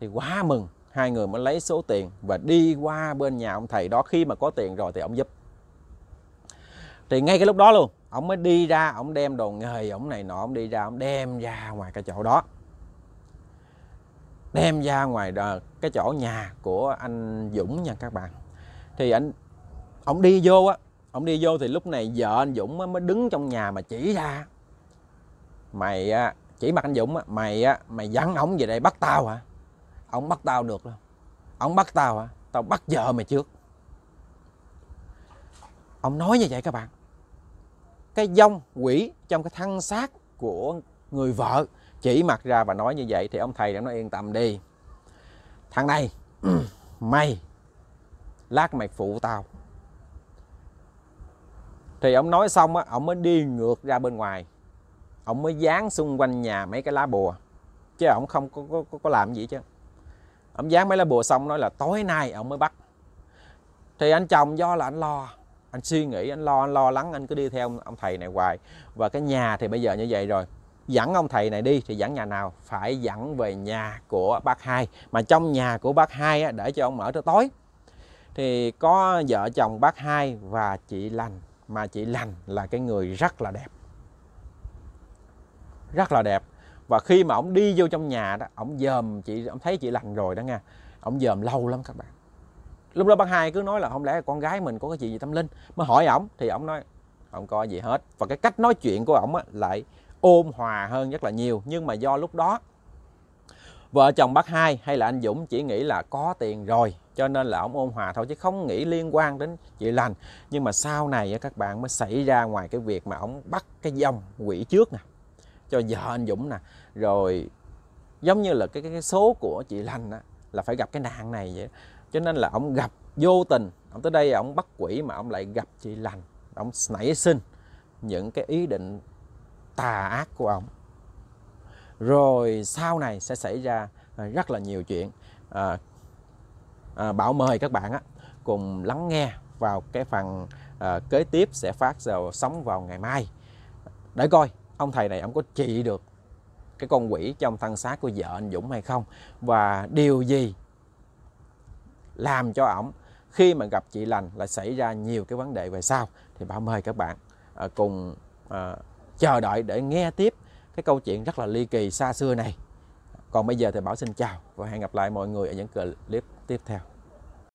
thì quá mừng hai người mới lấy số tiền và đi qua bên nhà ông thầy đó khi mà có tiền rồi thì ông giúp thì ngay cái lúc đó luôn ông mới đi ra ông đem đồ nghề ông này nọ ông đi ra ông đem ra ngoài cái chỗ đó đem ra ngoài cái chỗ nhà của anh Dũng nha các bạn thì anh ông đi vô á ông đi vô thì lúc này vợ anh Dũng mới đứng trong nhà mà chỉ ra mày chỉ mặt anh Dũng á, mày mày dặn ông về đây bắt tao hả ông bắt tao được đâu ông bắt tao hả tao bắt vợ mày trước ông nói như vậy các bạn cái dông quỷ trong cái thân xác của người vợ chỉ mặt ra và nói như vậy thì ông thầy đã nói yên tâm đi thằng này mày lát mày phụ tao thì ông nói xong á ông mới đi ngược ra bên ngoài ông mới dán xung quanh nhà mấy cái lá bùa chứ ông không có, có, có làm gì chứ ông dán mấy lá bùa xong nói là tối nay ông mới bắt thì anh chồng do là anh lo anh suy nghĩ anh lo anh lo lắng anh cứ đi theo ông, ông thầy này hoài và cái nhà thì bây giờ như vậy rồi dẫn ông thầy này đi thì dẫn nhà nào phải dẫn về nhà của bác hai mà trong nhà của bác hai á, để cho ông ở tới tối thì có vợ chồng bác hai và chị lành mà chị lành là cái người rất là đẹp rất là đẹp và khi mà ông đi vô trong nhà đó ông dòm chị ông thấy chị lành rồi đó nha ông dòm lâu lắm các bạn lúc đó bác hai cứ nói là không lẽ con gái mình có cái gì gì tâm linh mới hỏi ổng thì ổng nói không có gì hết và cái cách nói chuyện của ổng lại ôm hòa hơn rất là nhiều nhưng mà do lúc đó vợ chồng bác hai hay là anh Dũng chỉ nghĩ là có tiền rồi cho nên là ông ôn hòa thôi chứ không nghĩ liên quan đến chị lành nhưng mà sau này các bạn mới xảy ra ngoài cái việc mà ông bắt cái dòng quỷ trước nè cho vợ anh Dũng nè rồi giống như là cái, cái, số của chị lành á, là phải gặp cái nạn này vậy cho nên là ông gặp vô tình ông tới đây ông bắt quỷ mà ông lại gặp chị lành ông nảy sinh những cái ý định tà ác của ông. rồi sau này sẽ xảy ra à, rất là nhiều chuyện à, à, bảo mời các bạn á, cùng lắng nghe vào cái phần à, kế tiếp sẽ phát vào sóng vào ngày mai để coi ông thầy này ông có trị được cái con quỷ trong thân xác của vợ anh Dũng hay không và điều gì làm cho ổng khi mà gặp chị lành lại xảy ra nhiều cái vấn đề về sau thì bảo mời các bạn à, cùng à, chờ đợi để nghe tiếp cái câu chuyện rất là ly kỳ xa xưa này còn bây giờ thì bảo xin chào và hẹn gặp lại mọi người ở những clip tiếp theo